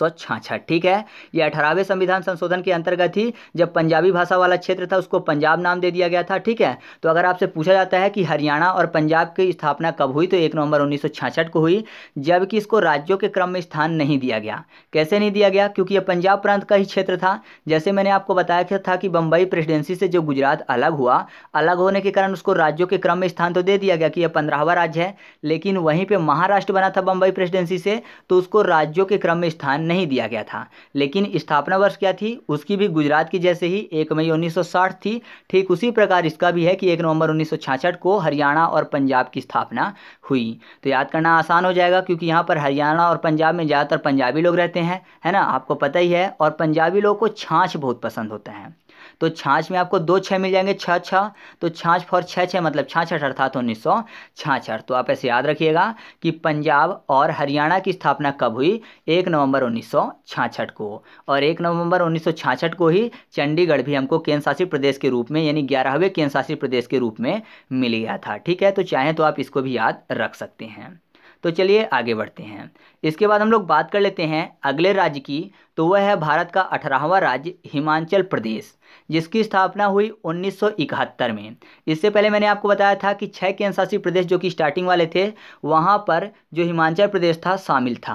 Speaker 1: ठीक है यह अठारहवें संविधान संशोधन के अंतर्गत ही जब पंजाबी भाषा वाला क्षेत्र था उसको पंजाब नाम दे दिया गया था ठीक है तो अगर आपसे पूछा जाता है कि हरियाणा और पंजाब की स्थापना कब हुई तो एक नवंबर उन्नीस को हुई जबकि इसको राज्यों के क्रम में स्थान नहीं दिया गया कैसे नहीं दिया गया क्योंकि यह पंजाब प्रांत का ही क्षेत्र था जैसे मैंने आपको बताया था कि बंबई प्रेसिडेंसी से जो गुजरात अलग हुआ अलग होने के कारण उसको राज्यों के क्रम में स्थान तो दे दिया गया कि यह पंद्रहवा राज्य है लेकिन वहीं पर महाराष्ट्र बना था बंबई प्रेसिडेंसी से तो उसको राज्यों के क्रम में स्थान नहीं दिया गया था लेकिन स्थापना वर्ष क्या थी उसकी भी गुजरात की जैसे ही एक मई 1960 थी ठीक उसी प्रकार इसका भी है कि एक नवंबर 1966 को हरियाणा और पंजाब की स्थापना हुई तो याद करना आसान हो जाएगा क्योंकि यहाँ पर हरियाणा और पंजाब में ज़्यादातर पंजाबी लोग रहते हैं है ना आपको पता ही है और पंजाबी लोगों को छाछ बहुत पसंद होता है तो छाछ में आपको दो छः मिल जाएंगे छः छः तो छाछ फॉर छः छः मतलब छाछठ अर्थात उन्नीस सौ छाछठ तो आप ऐसे याद रखिएगा कि पंजाब और हरियाणा की स्थापना कब हुई एक नवंबर उन्नीस सौ छाछठ को और एक नवंबर उन्नीस सौ छाछठ को ही चंडीगढ़ भी हमको केंद्र शासित प्रदेश के रूप में यानी ग्यारहवें केंद्र शासित प्रदेश के रूप में मिल गया था ठीक है तो चाहें तो आप इसको भी याद रख सकते हैं तो चलिए आगे बढ़ते हैं इसके बाद हम लोग बात कर लेते हैं अगले राज्य की तो वह है भारत का अठारहवां राज्य हिमाचल प्रदेश जिसकी स्थापना हुई 1971 में इससे पहले मैंने आपको बताया था कि छः केंद्र शासित प्रदेश जो कि स्टार्टिंग वाले थे वहाँ पर जो हिमाचल प्रदेश था शामिल था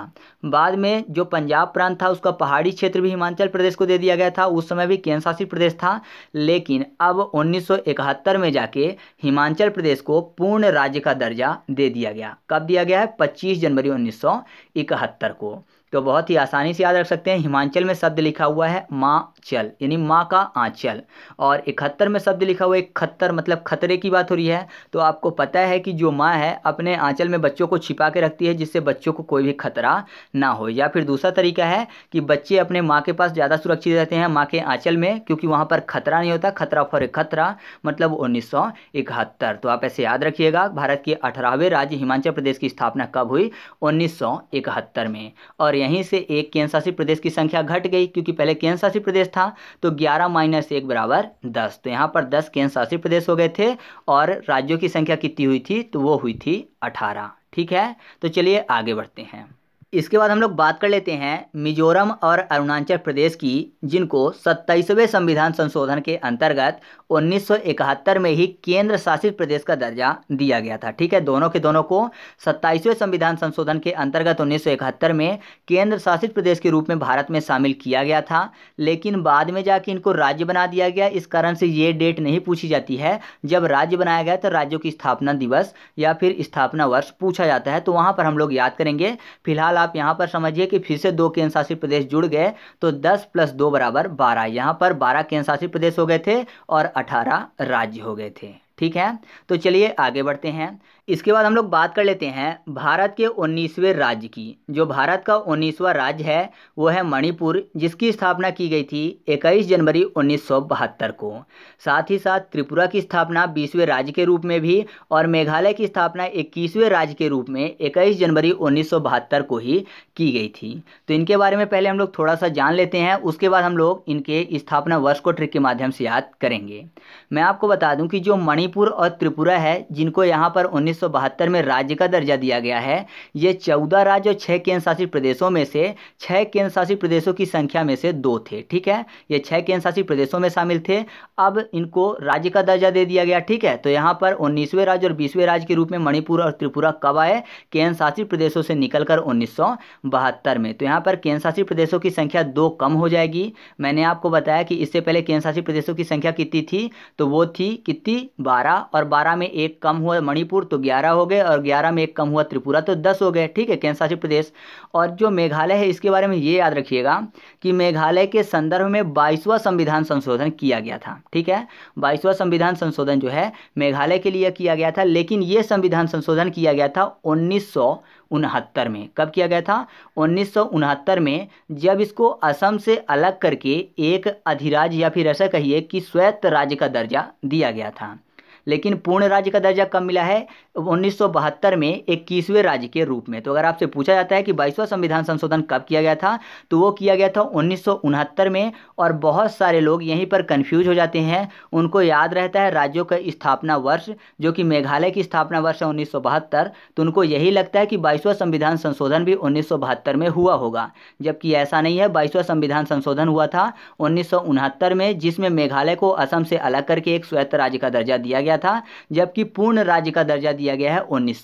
Speaker 1: बाद में जो पंजाब प्रांत था उसका पहाड़ी क्षेत्र भी हिमाचल प्रदेश को दे दिया गया था उस समय भी केंद्र शासित प्रदेश था लेकिन अब उन्नीस में जाके हिमाचल प्रदेश को पूर्ण राज्य का दर्जा दे दिया गया कब दिया गया है पच्चीस जनवरी उन्नीस को तो बहुत ही आसानी से याद रख सकते हैं हिमाचल में शब्द लिखा हुआ है माँ चल यानी माँ का आंचल और इकहत्तर में शब्द लिखा हुआ है इकहत्तर मतलब खतरे की बात हो रही है तो आपको पता है कि जो माँ है अपने आंचल में बच्चों को छिपा के रखती है जिससे बच्चों को कोई भी खतरा ना हो या फिर दूसरा तरीका है कि बच्चे अपने माँ के पास ज़्यादा सुरक्षित रहते हैं माँ के आंचल में क्योंकि वहाँ पर खतरा नहीं होता खतरा फॉर खतरा मतलब उन्नीस तो आप ऐसे याद रखिएगा भारत के अठारहवें राज्य हिमाचल प्रदेश की स्थापना कब हुई उन्नीस में और यहीं से एक केंद्र शासित प्रदेश की संख्या घट गई क्योंकि पहले केंद्र शासित प्रदेश था तो ग्यारह माइनस एक बराबर दस तो यहाँ पर दस केंद्र शासित प्रदेश हो गए थे और राज्यों की संख्या कितनी हुई थी तो वो हुई थी अठारह ठीक है तो चलिए आगे बढ़ते हैं इसके बाद हम लोग बात कर लेते हैं मिजोरम और अरुणाचल प्रदेश की जिनको सत्ताईसवें संविधान संशोधन के अंतर्गत 1971 में ही केंद्र शासित प्रदेश का दर्जा दिया गया था ठीक है दोनों के दोनों को सत्ताईसवें संविधान संशोधन के अंतर्गत 1971 में केंद्र शासित प्रदेश के रूप में भारत में शामिल किया गया था लेकिन बाद में जाके इनको राज्य बना दिया गया इस कारण से ये डेट नहीं पूछी जाती है जब राज्य बनाया गया तो राज्यों की स्थापना दिवस या फिर स्थापना वर्ष पूछा जाता है तो वहाँ पर हम लोग याद करेंगे फिलहाल आप यहाँ पर समझिए कि फिर से दो केंद्र शासित प्रदेश जुड़ गए तो दस प्लस दो बराबर बारह यहाँ पर बारह केंद्र शासित प्रदेश हो गए थे और अठारह राज्य हो गए थे ठीक है तो चलिए आगे बढ़ते हैं इसके बाद हम लोग बात कर लेते हैं भारत के उन्नीसवें राज्य की जो भारत का उन्नीसवा राज्य है वो है मणिपुर जिसकी स्थापना की गई थी 21 जनवरी उन्नीस को साथ ही साथ त्रिपुरा की स्थापना 20वें राज्य के रूप में भी और मेघालय की स्थापना 21वें राज्य के रूप में 21 जनवरी उन्नीस को ही की गई थी तो इनके बारे में पहले हम लोग थोड़ा सा जान लेते हैं उसके बाद हम लोग इनके स्थापना वर्ष को ट्रिक के माध्यम से याद करेंगे मैं आपको बता दूँ कि जो मणिपुर और त्रिपुरा है जिनको यहाँ पर उन्नीस 1972 में राज्य का दर्जा दिया गया है ये चौदह राज्य और छः केंद्र शासित प्रदेशों में से छः केंद्र शासित प्रदेशों की संख्या में से दो थे ठीक है ये छः केंद्र शासित प्रदेशों में शामिल थे अब इनको राज्य का दर्जा दे दिया गया ठीक है तो यहाँ पर उन्नीसवें राज्य और बीसवें राज्य के रूप में मणिपुर और त्रिपुरा कब आए केंद्र शासित प्रदेशों से निकल कर में तो यहाँ पर केंद्र शासित प्रदेशों की संख्या दो कम हो जाएगी मैंने आपको बताया कि इससे पहले केंद्र शासित प्रदेशों की संख्या कितनी थी तो वो थी कितनी बारह और बारह में एक कम हुआ मणिपुर तो ग्यारह हो गए और ग्यारह में एक कम हुआ त्रिपुरा तो दस हो गए ठीक है केंद्र शासित प्रदेश और जो मेघालय है इसके बारे में ये याद रखिएगा कि मेघालय के संदर्भ में बाईसवा संविधान संशोधन किया गया था ठीक है बाईसवा संविधान संशोधन जो है मेघालय के लिए किया गया था लेकिन ये संविधान संशोधन किया गया था उन्नीस उनहत्तर में कब किया गया था उन्नीस में जब इसको असम से अलग करके एक अधिराज या फिर ऐसा कहिए कि स्वायत्त राज्य का दर्जा दिया गया था लेकिन पूर्ण राज्य का दर्जा कब मिला है 1972 में इक्कीसवें राज्य के रूप में तो अगर आपसे पूछा जाता है कि बाईसवां संविधान संशोधन कब किया गया था तो वो किया गया था उन्नीस में और बहुत सारे लोग यहीं पर कन्फ्यूज हो जाते हैं उनको याद रहता है राज्यों का स्थापना वर्ष जो कि मेघालय की स्थापना वर्ष है उन्नीस तो उनको यही लगता है कि बाईसवां संविधान संशोधन भी उन्नीस में हुआ होगा जबकि ऐसा नहीं है बाईसवां संविधान संशोधन हुआ था उन्नीस में जिसमें मेघालय को असम से अलग करके एक स्वायत्त राज्य का दर्जा दिया गया गया था जबकि पूर्ण राज्य का दर्जा दिया गया है उन्नीस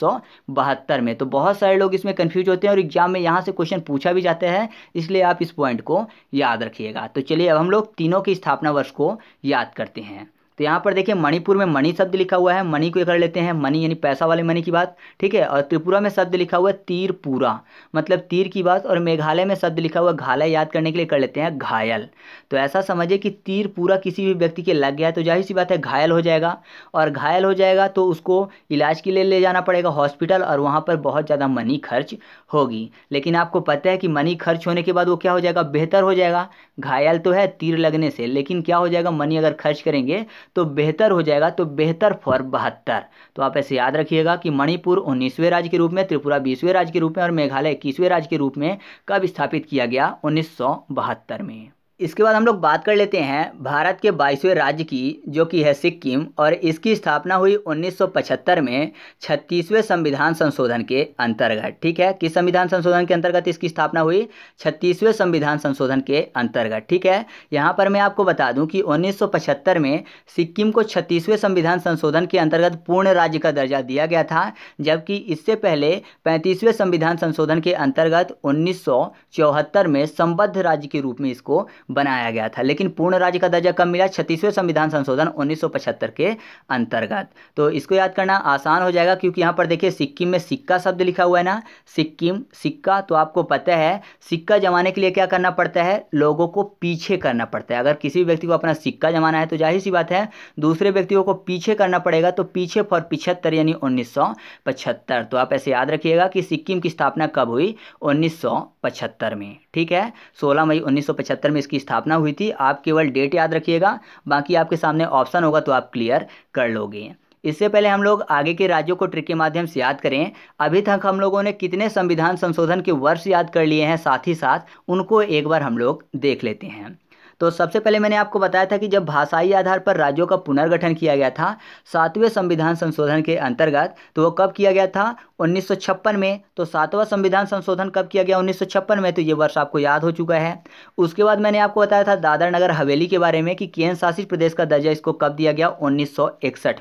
Speaker 1: में तो बहुत सारे लोग इसमें कन्फ्यूज होते हैं और एग्जाम में यहाँ से क्वेश्चन पूछा भी जाता है इसलिए आप इस पॉइंट को याद रखिएगा तो चलिए अब हम लोग तीनों की स्थापना वर्ष को याद करते हैं तो यहाँ पर देखिए मणिपुर में मणि शब्द लिखा हुआ है मणि को कर लेते हैं मणि यानी पैसा वाले मणि की बात ठीक है और त्रिपुरा में शब्द लिखा हुआ है तीरपुरा मतलब तीर की बात और मेघालय में शब्द लिखा हुआ घालय याद करने के लिए कर लेते हैं घायल तो ऐसा समझिए कि तीर पूरा किसी भी व्यक्ति के लग गया तो जाहिर सी बात है घायल हो जाएगा और घायल हो जाएगा तो उसको इलाज के लिए ले जाना पड़ेगा हॉस्पिटल और वहाँ पर बहुत ज़्यादा मनी खर्च होगी लेकिन आपको पता है कि मनी खर्च होने के बाद वो क्या हो जाएगा बेहतर हो जाएगा घायल तो है तीर लगने से लेकिन क्या हो जाएगा मनी अगर खर्च करेंगे तो बेहतर हो जाएगा तो बेहतर फॉर बहत्तर तो आप ऐसे याद रखिएगा कि मणिपुर उन्नीसवें राज्य के रूप में त्रिपुरा बीसवें राज्य के रूप में और मेघालय इक्कीसवें राज्य के रूप में कब स्थापित किया गया उन्नीस में इसके बाद हम लोग बात कर लेते हैं भारत के बाईसवें राज्य की जो कि है सिक्किम और इसकी स्थापना हुई 1975 में छत्तीसवें संविधान संशोधन के अंतर्गत ठीक है किस संविधान संशोधन के अंतर्गत इसकी स्थापना हुई छत्तीसवें संविधान संशोधन के अंतर्गत ठीक है यहाँ पर मैं आपको बता दूँ कि 1975 में सिक्किम को छत्तीसवें संविधान संशोधन के अंतर्गत पूर्ण राज्य का दर्जा दिया गया था जबकि इससे पहले पैंतीसवें संविधान संशोधन के अंतर्गत उन्नीस में संबद्ध राज्य के रूप में इसको बनाया गया था लेकिन पूर्ण राज्य का दर्जा कब मिला छत्तीसवें संविधान संशोधन 1975 के अंतर्गत तो इसको याद करना आसान हो जाएगा क्योंकि यहाँ पर देखिए सिक्किम में सिक्का शब्द लिखा हुआ है ना सिक्किम सिक्का तो आपको पता है सिक्का जमाने के लिए क्या करना पड़ता है लोगों को पीछे करना पड़ता है अगर किसी व्यक्ति को अपना सिक्का जमाना है तो जाहिर सी बात है दूसरे व्यक्तियों को पीछे करना पड़ेगा तो पीछे फॉर पिछहत्तर यानी उन्नीस तो आप ऐसे याद रखिएगा कि सिक्किम की स्थापना कब हुई उन्नीस में ठीक है सोलह मई उन्नीस में इसकी की स्थापना हुई थी आप केवल डेट याद रखिएगा बाकी आपके सामने ऑप्शन होगा तो आप क्लियर कर लोगे इससे पहले हम लोग आगे के राज्यों को ट्रिक के माध्यम से याद करें अभी तक हम लोगों ने कितने संविधान संशोधन के वर्ष याद कर लिए हैं साथ ही साथ उनको एक बार हम लोग देख लेते हैं तो सबसे पहले मैंने आपको बताया था कि जब भाषाई आधार पर राज्यों का पुनर्गठन किया गया था सातवें संविधान संशोधन के अंतर्गत तो वो कब किया गया था उन्नीस में तो सातवां संविधान संशोधन कब किया गया उन्नीस में तो ये वर्ष आपको याद हो चुका है उसके बाद मैंने आपको बताया था दादर नगर हवेली के बारे में कि केंद्र शासित प्रदेश का दर्जा इसको कब दिया गया उन्नीस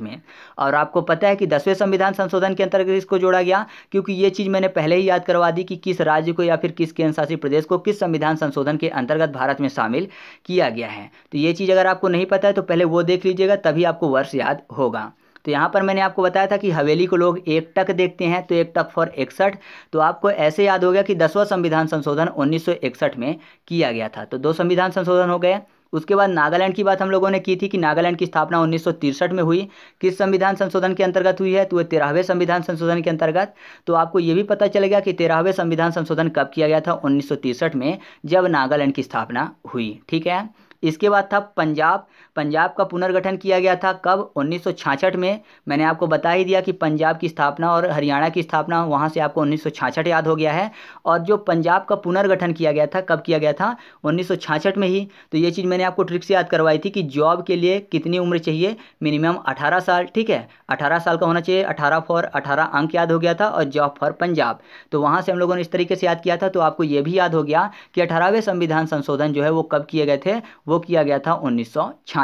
Speaker 1: में और आपको पता है कि दसवें संविधान संशोधन के अंतर्गत इसको जोड़ा गया क्योंकि ये चीज़ मैंने पहले ही याद करवा दी कि किस राज्य को या फिर किस केंद्र शासित प्रदेश को किस संविधान संशोधन के अंतर्गत भारत में शामिल किया गया है तो ये चीज़ अगर आपको नहीं पता है तो पहले वो देख लीजिएगा तभी आपको वर्ष याद होगा तो यहाँ पर मैंने आपको बताया था कि हवेली को लोग एक टक देखते हैं तो एक टक फॉर इकसठ तो आपको ऐसे याद हो गया कि दसवां संविधान संशोधन 1961 में किया गया था तो दो संविधान संशोधन हो गए उसके बाद नागालैंड की बात हम लोगों ने की थी कि नागालैंड की स्थापना उन्नीस में हुई किस संविधान संशोधन के अंतर्गत हुई है तो वह तेरहवें संविधान संशोधन के अंतर्गत तो आपको यह भी पता गया कि तेरहवें संविधान संशोधन कब किया गया था उन्नीस में जब नागालैंड की स्थापना हुई ठीक है इसके बाद था पंजाब पंजाब का पुनर्गठन किया गया था कब उन्नीस में मैंने आपको बता ही दिया कि पंजाब की स्थापना और हरियाणा की स्थापना वहाँ से आपको उन्नीस याद हो गया है और जो पंजाब का पुनर्गठन किया गया था कब किया गया था उन्नीस में ही तो ये चीज़ मैंने आपको ट्रिक से याद करवाई थी कि जॉब के लिए कितनी उम्र चाहिए मिनिमम अठारह साल ठीक है अठारह साल का होना चाहिए अठारह फॉर अठारह अंक याद हो गया था और जॉब फॉर पंजाब तो वहाँ से हम लोगों ने इस तरीके से याद किया था तो आपको ये भी याद हो गया कि अठारहवें संविधान संशोधन जो है वो कब किए गए थे वो किया गया था उन्नीस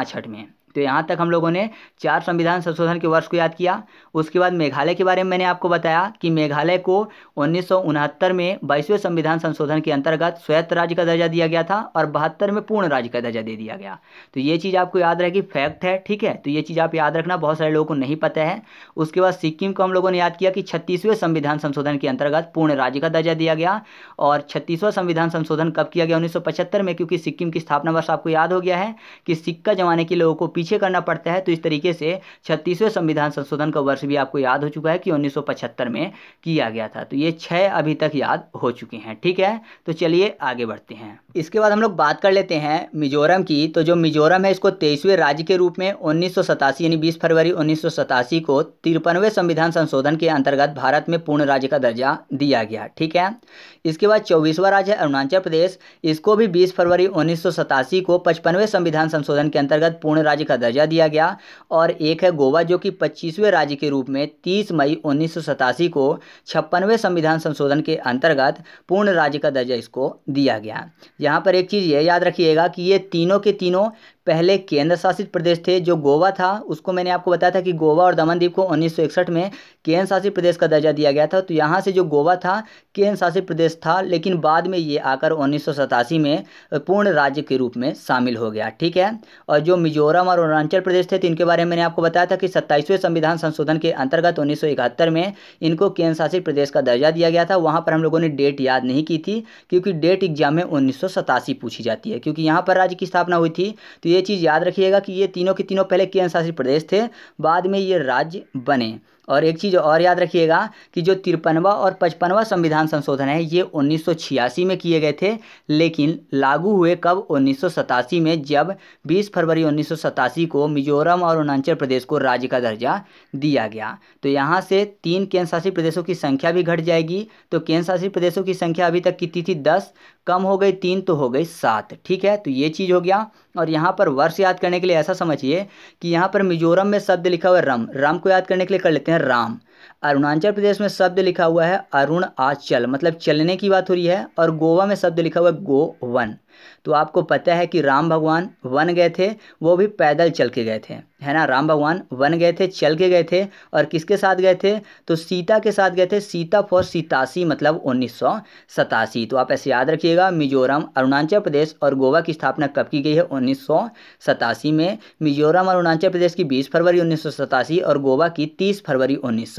Speaker 1: छठ में तो यहाँ तक हम लोगों ने चार संविधान संशोधन के वर्ष को याद किया उसके बाद मेघालय के बारे में मैंने आपको बताया कि मेघालय को उन्नीस में बाईसवें संविधान संशोधन के अंतर्गत स्वायत्त राज्य का दर्जा दिया गया था और बहत्तर में पूर्ण राज्य का दर्जा दे दिया गया तो ये चीज़ आपको याद रहेगी फैक्ट है ठीक है तो ये चीज़ आप याद रखना बहुत सारे लोगों को नहीं पता है उसके बाद सिक्किम को हम लोगों ने याद किया कि छत्तीसवें संविधान संशोधन के अंतर्गत पूर्ण राज्य का दर्जा दिया गया और छत्तीसवा संविधान संशोधन कब किया गया उन्नीस में क्योंकि सिक्किम की स्थापना वर्ष आपको याद हो गया है कि सिक्का जमाने के लोगों को पीछे करना पड़ता है तो इस तरीके से छत्तीसवें संविधान संशोधन का वर्ष भी आपको याद हो चुका है कि उन्नीस में किया गया था तो ये छः अभी तक याद हो चुके हैं ठीक है तो चलिए आगे बढ़ते हैं इसके बाद हम लोग बात कर लेते हैं मिजोरम की तो जो मिजोरम है इसको तेईसवें राज्य के रूप में उन्नीस यानी बीस फरवरी उन्नीस को तिरपनवे संविधान संशोधन के अंतर्गत भारत में पूर्ण राज्य का दर्जा दिया गया ठीक है इसके बाद चौबीसवा राज्य है अरुणाचल प्रदेश इसको भी 20 फरवरी उन्नीस को पचपनवे संविधान संशोधन के अंतर्गत पूर्ण राज्य का का दर्जा दिया गया और एक है गोवा जो कि पच्चीसवें राज्य के रूप में तीस मई उन्नीस को छप्पनवें संविधान संशोधन के अंतर्गत पूर्ण राज्य का दर्जा इसको दिया गया यहाँ पर एक चीज़ ये याद रखिएगा कि ये तीनों के तीनों पहले केंद्र शासित प्रदेश थे जो गोवा था उसको मैंने आपको बताया था कि गोवा और दमनदीप को उन्नीस में केंद्र शासित प्रदेश का दर्जा दिया गया था तो यहाँ से जो गोवा था केंद्र शासित प्रदेश था लेकिन बाद में ये आकर उन्नीस में पूर्ण राज्य के रूप में शामिल हो गया ठीक है और जो मिजोरम और अरुणाचल प्रदेश थे तो इनके बारे में मैंने आपको बताया था कि सत्ताईसवें संविधान संशोधन के अंतर्गत उन्नीस में इनको केंद्र शासित प्रदेश का दर्जा दिया गया था वहाँ पर हम लोगों ने डेट याद नहीं की थी क्योंकि डेट एग्जाम में उन्नीस पूछी जाती है क्योंकि यहाँ पर राज्य की स्थापना हुई थी तो ये चीज़ याद रखिएगा कि ये तीनों के तीनों पहले केंद्र शासित प्रदेश थे बाद में ये राज्य बने और एक चीज़ और याद रखिएगा कि जो तिरपनवा और पचपनवा संविधान संशोधन है ये 1986 में किए गए थे लेकिन लागू हुए कब 1987 में जब 20 फरवरी 1987 को मिजोरम और अरुणाचल प्रदेश को राज्य का दर्जा दिया गया तो यहाँ से तीन केंद्र शासित प्रदेशों की संख्या भी घट जाएगी तो केंद्र शासित प्रदेशों की संख्या अभी तक कितनी थी दस कम हो गई तीन तो हो गई सात ठीक है तो ये चीज़ हो गया और यहाँ पर वर्ष याद करने के लिए ऐसा समझिए कि यहाँ पर मिजोरम में शब्द लिखा हुआ रम रम को याद करने के लिए कर लेते हैं हैं राम अरुणाचल प्रदेश में शब्द लिखा हुआ है अरुण आचल मतलब चलने की बात हो रही है और गोवा में शब्द लिखा हुआ है गोवन तो आपको पता है कि राम भगवान वन गए थे वो भी पैदल चल के गए थे है ना राम भगवान वन गए थे चल के गए थे और किसके साथ गए थे तो सीता के साथ गए थे सीता फॉर सीतासी मतलब उन्नीस तो आप ऐसे याद रखिएगा मिजोरम अरुणाचल प्रदेश और गोवा की स्थापना कब की गई है उन्नीस में मिजोरम और अरुणाचल प्रदेश की बीस फरवरी उन्नीस और गोवा की तीस फरवरी उन्नीस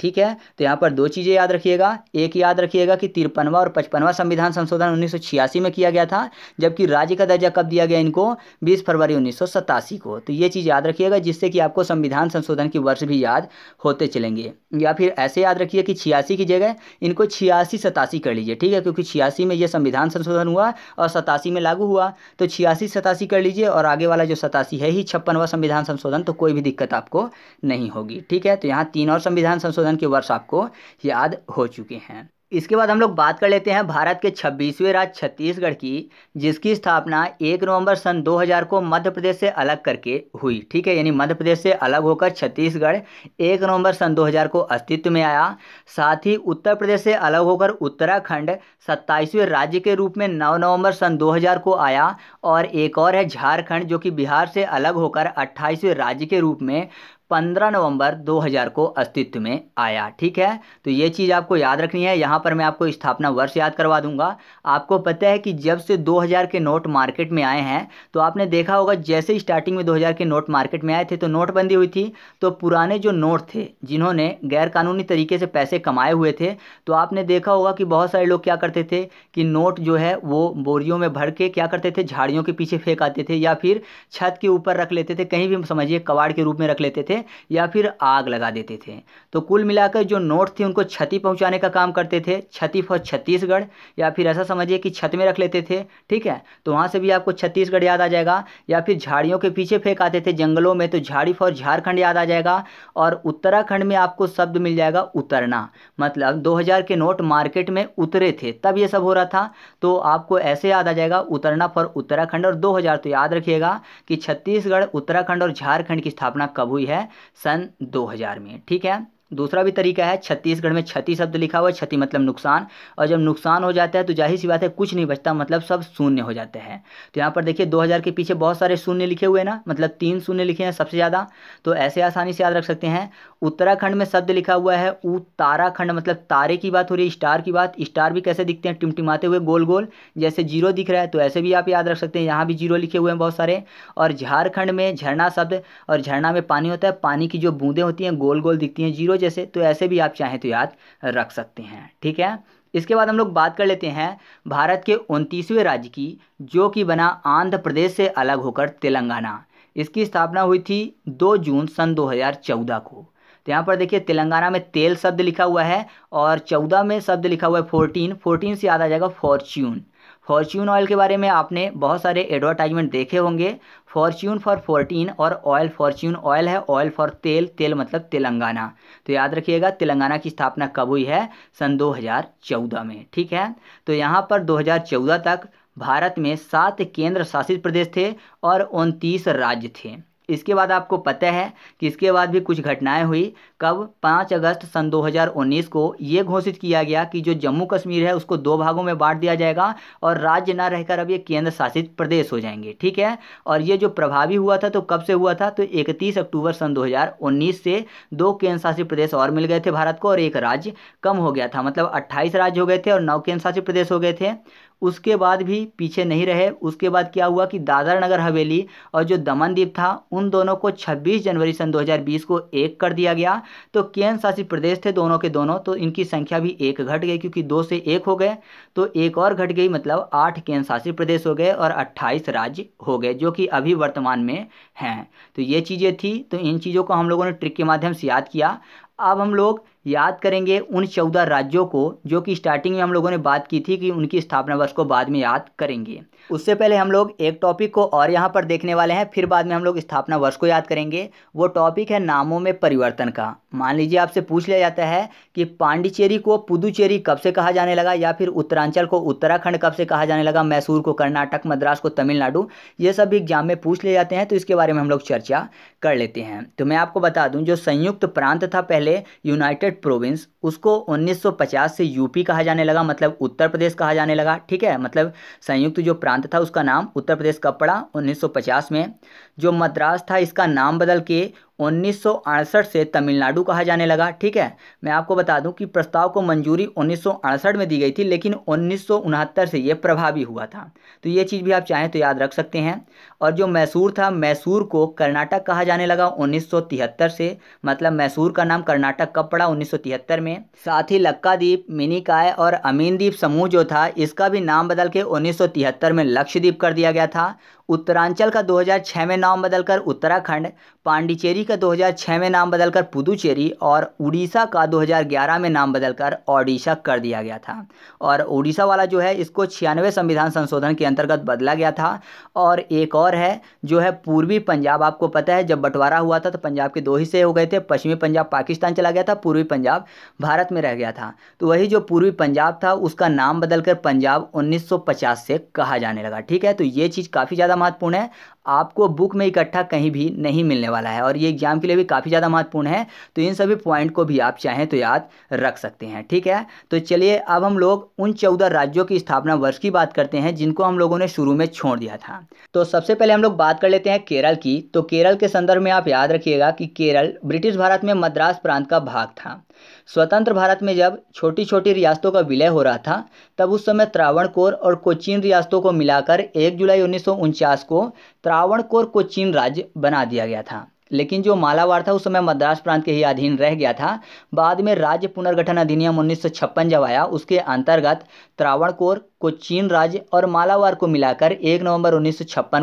Speaker 1: ठीक है तो यहाँ पर दो चीज़ें याद रखिएगा एक याद रखिएगा कि तिरपनवा और पचपनवा संविधान संशोधन उन्नीस में किया किया गया था जबकि राज्य का दर्जा कब दिया गया इनको बीस फरवरी उन्नीस को तो ये चीज़ याद रखिएगा जिससे कि आपको संविधान संशोधन की वर्ष भी याद होते चलेंगे या फिर ऐसे याद रखिए कि छियासी की जगह इनको छियासी सतासी कर लीजिए ठीक है क्योंकि छियासी में ये संविधान संशोधन हुआ और सतासी में लागू हुआ तो छियासी सतासी कर लीजिए और आगे वाला जो सतासी है ही छप्पनवा संविधान संशोधन तो कोई भी दिक्कत आपको नहीं होगी ठीक है तो यहाँ तीन और संविधान संशोधन के वर्ष आपको याद हो चुके हैं इसके बाद हम लोग बात कर लेते हैं भारत के 26वें राज्य छत्तीसगढ़ की जिसकी स्थापना 1 नवंबर सन 2000 को मध्य प्रदेश से अलग करके हुई ठीक है यानी मध्य प्रदेश से अलग होकर छत्तीसगढ़ 1 नवंबर सन 2000 को अस्तित्व में आया साथ ही उत्तर प्रदेश से अलग होकर उत्तराखंड सत्ताईसवें राज्य के रूप में 9 नवंबर सन 2000 को आया और एक और है झारखंड जो कि बिहार से अलग होकर अट्ठाईसवें राज्य के रूप में पंद्रह नवंबर 2000 को अस्तित्व में आया ठीक है तो ये चीज़ आपको याद रखनी है यहाँ पर मैं आपको स्थापना वर्ष याद करवा दूंगा आपको पता है कि जब से 2000 के नोट मार्केट में आए हैं तो आपने देखा होगा जैसे स्टार्टिंग में 2000 के नोट मार्केट में आए थे तो नोटबंदी हुई थी तो पुराने जो नोट थे जिन्होंने गैरकानूनी तरीके से पैसे कमाए हुए थे तो आपने देखा होगा कि बहुत सारे लोग क्या करते थे कि नोट जो है वो बोरियों में भर के क्या करते थे झाड़ियों के पीछे फेंक आते थे या फिर छत के ऊपर रख लेते थे कहीं भी समझिए कबाड़ के रूप में रख लेते थे थे या फिर आग लगा देते थे तो कुल मिलाकर जो नोट थे उनको क्षति पहुंचाने का काम करते थे क्षति फॉर छत्तीसगढ़ या फिर ऐसा समझिए कि छत में रख लेते थे ठीक है तो वहाँ से भी आपको छत्तीसगढ़ याद आ जाएगा या फिर झाड़ियों के पीछे फेंक आते थे जंगलों में तो झाड़ी फॉर झारखंड याद आ जाएगा और उत्तराखंड में आपको शब्द मिल जाएगा उतरना मतलब दो के नोट मार्केट में उतरे थे तब ये सब हो रहा था तो आपको ऐसे याद आ जाएगा उतरना फॉर उत्तराखंड और दो तो याद रखिएगा कि छत्तीसगढ़ उत्तराखंड और झारखंड की स्थापना कब हुई है सन 2000 में ठीक है दूसरा भी तरीका है छत्तीसगढ़ में क्षति शब्द लिखा हुआ क्षति मतलब नुकसान और जब नुकसान हो जाता है तो जाहिर सी बात है कुछ नहीं बचता मतलब सब शून्य हो जाते हैं तो यहाँ पर देखिए 2000 के पीछे बहुत सारे शून्य लिखे हुए हैं ना मतलब तीन शून्य लिखे हैं सबसे ज़्यादा तो ऐसे आसानी से याद रख सकते हैं उत्तराखंड में शब्द लिखा हुआ है ताराखंड मतलब तारे की बात हो रही है स्टार की बात स्टार भी कैसे दिखते हैं टिमटिमाते हुए गोल गोल जैसे जीरो दिख रहा है तो ऐसे भी आप याद रख सकते हैं यहाँ भी जीरो लिखे हुए हैं बहुत सारे और झारखंड में झरना शब्द और झरना में पानी होता है पानी की जो बूंदें होती हैं गोल गोल दिखती हैं जीरो जैसे तो ऐसे भी आप चाहें तो याद रख सकते हैं ठीक है इसके बाद हम लोग बात कर लेते हैं भारत के उनतीसवें राज्य की जो कि बना आंध्र प्रदेश से अलग होकर तेलंगाना इसकी स्थापना हुई थी 2 जून सन 2014 को तो यहाँ पर देखिए तेलंगाना में तेल शब्द लिखा हुआ है और चौदह में शब्द लिखा हुआ है फोर्टीन फोर्टीन से याद आ जाएगा फॉर्च्यून फॉर्च्यून ऑयल के बारे में आपने बहुत सारे एडवर्टाइजमेंट देखे होंगे फॉर्च्यून फॉर फोर्टीन और ऑयल फॉर्च्यून ऑयल है ऑयल फॉर तेल तेल मतलब तेलंगाना तो याद रखिएगा तेलंगाना की स्थापना कब हुई है सन 2014 में ठीक है तो यहाँ पर 2014 तक भारत में सात केंद्र शासित प्रदेश थे और उनतीस राज्य थे इसके बाद आपको पता है कि इसके बाद भी कुछ घटनाएं हुई कब पाँच अगस्त सन 2019 को ये घोषित किया गया कि जो जम्मू कश्मीर है उसको दो भागों में बांट दिया जाएगा और राज्य ना रहकर अब ये केंद्र शासित प्रदेश हो जाएंगे ठीक है और ये जो प्रभावी हुआ था तो कब से हुआ था तो 31 अक्टूबर सन 2019 से दो केंद्र शासित प्रदेश और मिल गए थे भारत को और एक राज्य कम हो गया था मतलब अट्ठाईस राज्य हो गए थे और नौ केंद्र शासित प्रदेश हो गए थे उसके बाद भी पीछे नहीं रहे उसके बाद क्या हुआ कि दादर नगर हवेली और जो दमनदीप था उन दोनों को 26 जनवरी सन 2020 को एक कर दिया गया तो केंद्र शासित प्रदेश थे दोनों के दोनों तो इनकी संख्या भी एक घट गई क्योंकि दो से एक हो गए तो एक और घट गई मतलब आठ केंद्र शासित प्रदेश हो गए और अट्ठाईस राज्य हो गए जो कि अभी वर्तमान में हैं तो ये चीज़ें थी तो इन चीज़ों को हम लोगों ने ट्रिक के माध्यम से याद किया अब हम लोग याद करेंगे उन चौदह राज्यों को जो कि स्टार्टिंग में हम लोगों ने बात की थी कि उनकी स्थापना वर्ष को बाद में याद करेंगे उससे पहले हम लोग एक टॉपिक को और यहाँ पर देखने वाले हैं फिर बाद में हम लोग स्थापना वर्ष को याद करेंगे वो टॉपिक है नामों में परिवर्तन का मान लीजिए आपसे पूछ लिया जाता है कि पांडिचेरी को पुदुचेरी कब से कहा जाने लगा या फिर उत्तरांचल को उत्तराखंड कब से कहा जाने लगा मैसूर को कर्नाटक मद्रास को तमिलनाडु ये सब एग्जाम में पूछ ले जाते हैं तो इसके बारे में हम लोग चर्चा कर लेते हैं तो मैं आपको बता दूँ जो संयुक्त प्रांत था पहले यूनाइटेड प्रोविंस उसको उन्नीस से यूपी कहा जाने लगा मतलब उत्तर प्रदेश कहा जाने लगा ठीक है मतलब संयुक्त जो प्रांत प्रांत था उसका नाम उत्तर प्रदेश का पड़ा 1950 में जो मद्रास था इसका नाम बदल के उन्नीस से तमिलनाडु कहा जाने लगा ठीक है मैं आपको बता दूं कि प्रस्ताव को मंजूरी उन्नीस में दी गई थी लेकिन उन्नीस से ये प्रभावी हुआ था तो ये चीज़ भी आप चाहें तो याद रख सकते हैं और जो मैसूर था मैसूर को कर्नाटक कहा जाने लगा उन्नीस से मतलब मैसूर का नाम कर्नाटक कब पड़ा उन्नीस में साथ ही लक्का द्वीप मिनीकाय और अमीन समूह जो था इसका भी नाम बदल के उन्नीस में लक्षद्वीप कर दिया गया था उत्तरांचल का 2006 में नाम बदलकर उत्तराखंड पांडिचेरी का 2006 में नाम बदलकर पुदुचेरी और उड़ीसा का 2011 में नाम बदलकर ओडिशा कर दिया गया था और उड़ीसा वाला जो है इसको छियानवे संविधान संशोधन के अंतर्गत बदला गया था और एक और है जो है पूर्वी पंजाब आपको पता है जब बंटवारा हुआ था तो पंजाब के दो हिस्से हो गए थे पश्चिमी पंजाब पाकिस्तान चला गया था पूर्वी पंजाब भारत में रह गया था तो वही जो पूर्वी पंजाब था उसका नाम बदलकर पंजाब उन्नीस से कहा जाने लगा ठीक है तो ये चीज़ काफ़ी ज़्यादा महत्वपूर्ण है आपको बुक में इकट्ठा कहीं भी नहीं मिलने वाला है और ये एग्जाम के लिए भी काफ़ी ज़्यादा महत्वपूर्ण है तो इन सभी पॉइंट को भी आप चाहें तो याद रख सकते हैं ठीक है तो चलिए अब हम लोग उन चौदह राज्यों की स्थापना वर्ष की बात करते हैं जिनको हम लोगों ने शुरू में छोड़ दिया था तो सबसे पहले हम लोग बात कर लेते हैं केरल की तो केरल के संदर्भ में आप याद रखिएगा कि केरल ब्रिटिश भारत में मद्रास प्रांत का भाग था स्वतंत्र भारत में जब छोटी छोटी रियासतों का विलय हो रहा था तब उस समय त्रावणकोर और कोचीन रियासतों को मिलाकर 1 जुलाई उन्नीस को त्रावणकोर कोचीन राज्य बना दिया गया था लेकिन जो मालावार था उस समय मद्रास प्रांत के ही अधीन रह गया था बाद में राज्य पुनर्गठन अधिनियम उन्नीस जब आया उसके अंतर्गत त्रावणकोर को चीन राज्य और मालावार को मिलाकर 1 नवंबर उन्नीस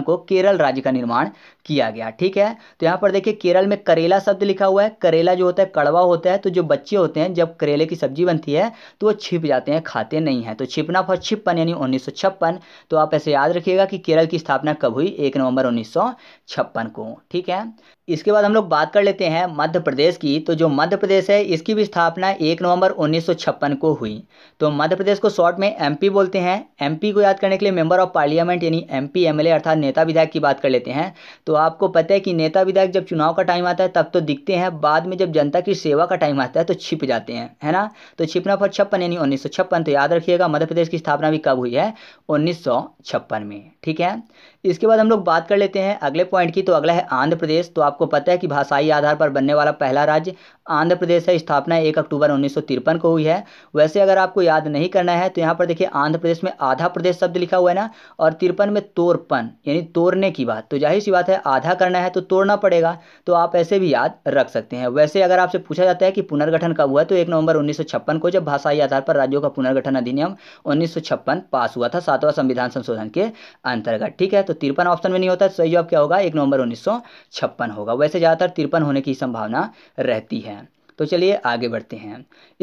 Speaker 1: को केरल राज्य का निर्माण किया गया ठीक है तो यहाँ पर देखिए केरल में करेला शब्द लिखा हुआ है करेला जो होता है कड़वा होता है तो जो बच्चे होते हैं जब करेले की सब्जी बनती है तो वो छिप जाते हैं खाते नहीं हैं तो छिपना फॉर छिपन यानी उन्नीस तो आप ऐसे याद रखिएगा कि केरल की स्थापना कब हुई एक नवंबर उन्नीस को ठीक है इसके बाद हम लोग बात कर लेते हैं मध्य प्रदेश की तो जो मध्य प्रदेश है इसकी भी स्थापना एक नवंबर उन्नीस को हुई तो मध्य प्रदेश को शॉर्ट में एमपी बोलते हैं एमपी को याद करने के लिए मेंबर ऑफ पार्लियामेंट यानी एमपी एमएलए अर्थात नेता विधायक की बात कर लेते हैं तो आपको पता है कि नेता विधायक जब चुनाव का टाइम आता है तब तो दिखते हैं बाद में जब जनता की सेवा का टाइम आता है तो छिप जाते हैं है ना तो छिपना पर छप्पन यानी उन्नीस तो याद रखिएगा मध्य प्रदेश की स्थापना भी कब हुई है उन्नीस में ठीक है इसके बाद हम लोग बात कर लेते हैं अगले पॉइंट की तो अगला है आंध्र प्रदेश तो आपको पता है कि भाषाई आधार पर बनने वाला पहला राज्य आंध्र प्रदेश है स्थापना एक अक्टूबर उन्नीस को हुई है वैसे अगर आपको याद नहीं करना है तो यहाँ पर देखिए आंध्र प्रदेश में आधा प्रदेश शब्द लिखा हुआ है ना और तिरपन में तोरपन यानी तोड़ने की बात तो जाहिर सी बात है आधा करना है तो तोड़ना पड़ेगा तो आप ऐसे भी याद रख सकते हैं वैसे अगर आपसे पूछा जाता है कि पुनर्गठन कब हुआ तो एक नवंबर उन्नीस को जब भाषाई आधार पर राज्यों का पुनर्गठन अधिनियम उन्नीस पास हुआ था सातवां संविधान संशोधन के अंतर्गत ठीक है तो तिरपन ऑप्शन में नहीं होता है सही जवाब क्या होगा एक नवंबर उन्नीस होगा वैसे ज़्यादातर तिरपन होने की संभावना रहती है तो चलिए आगे बढ़ते हैं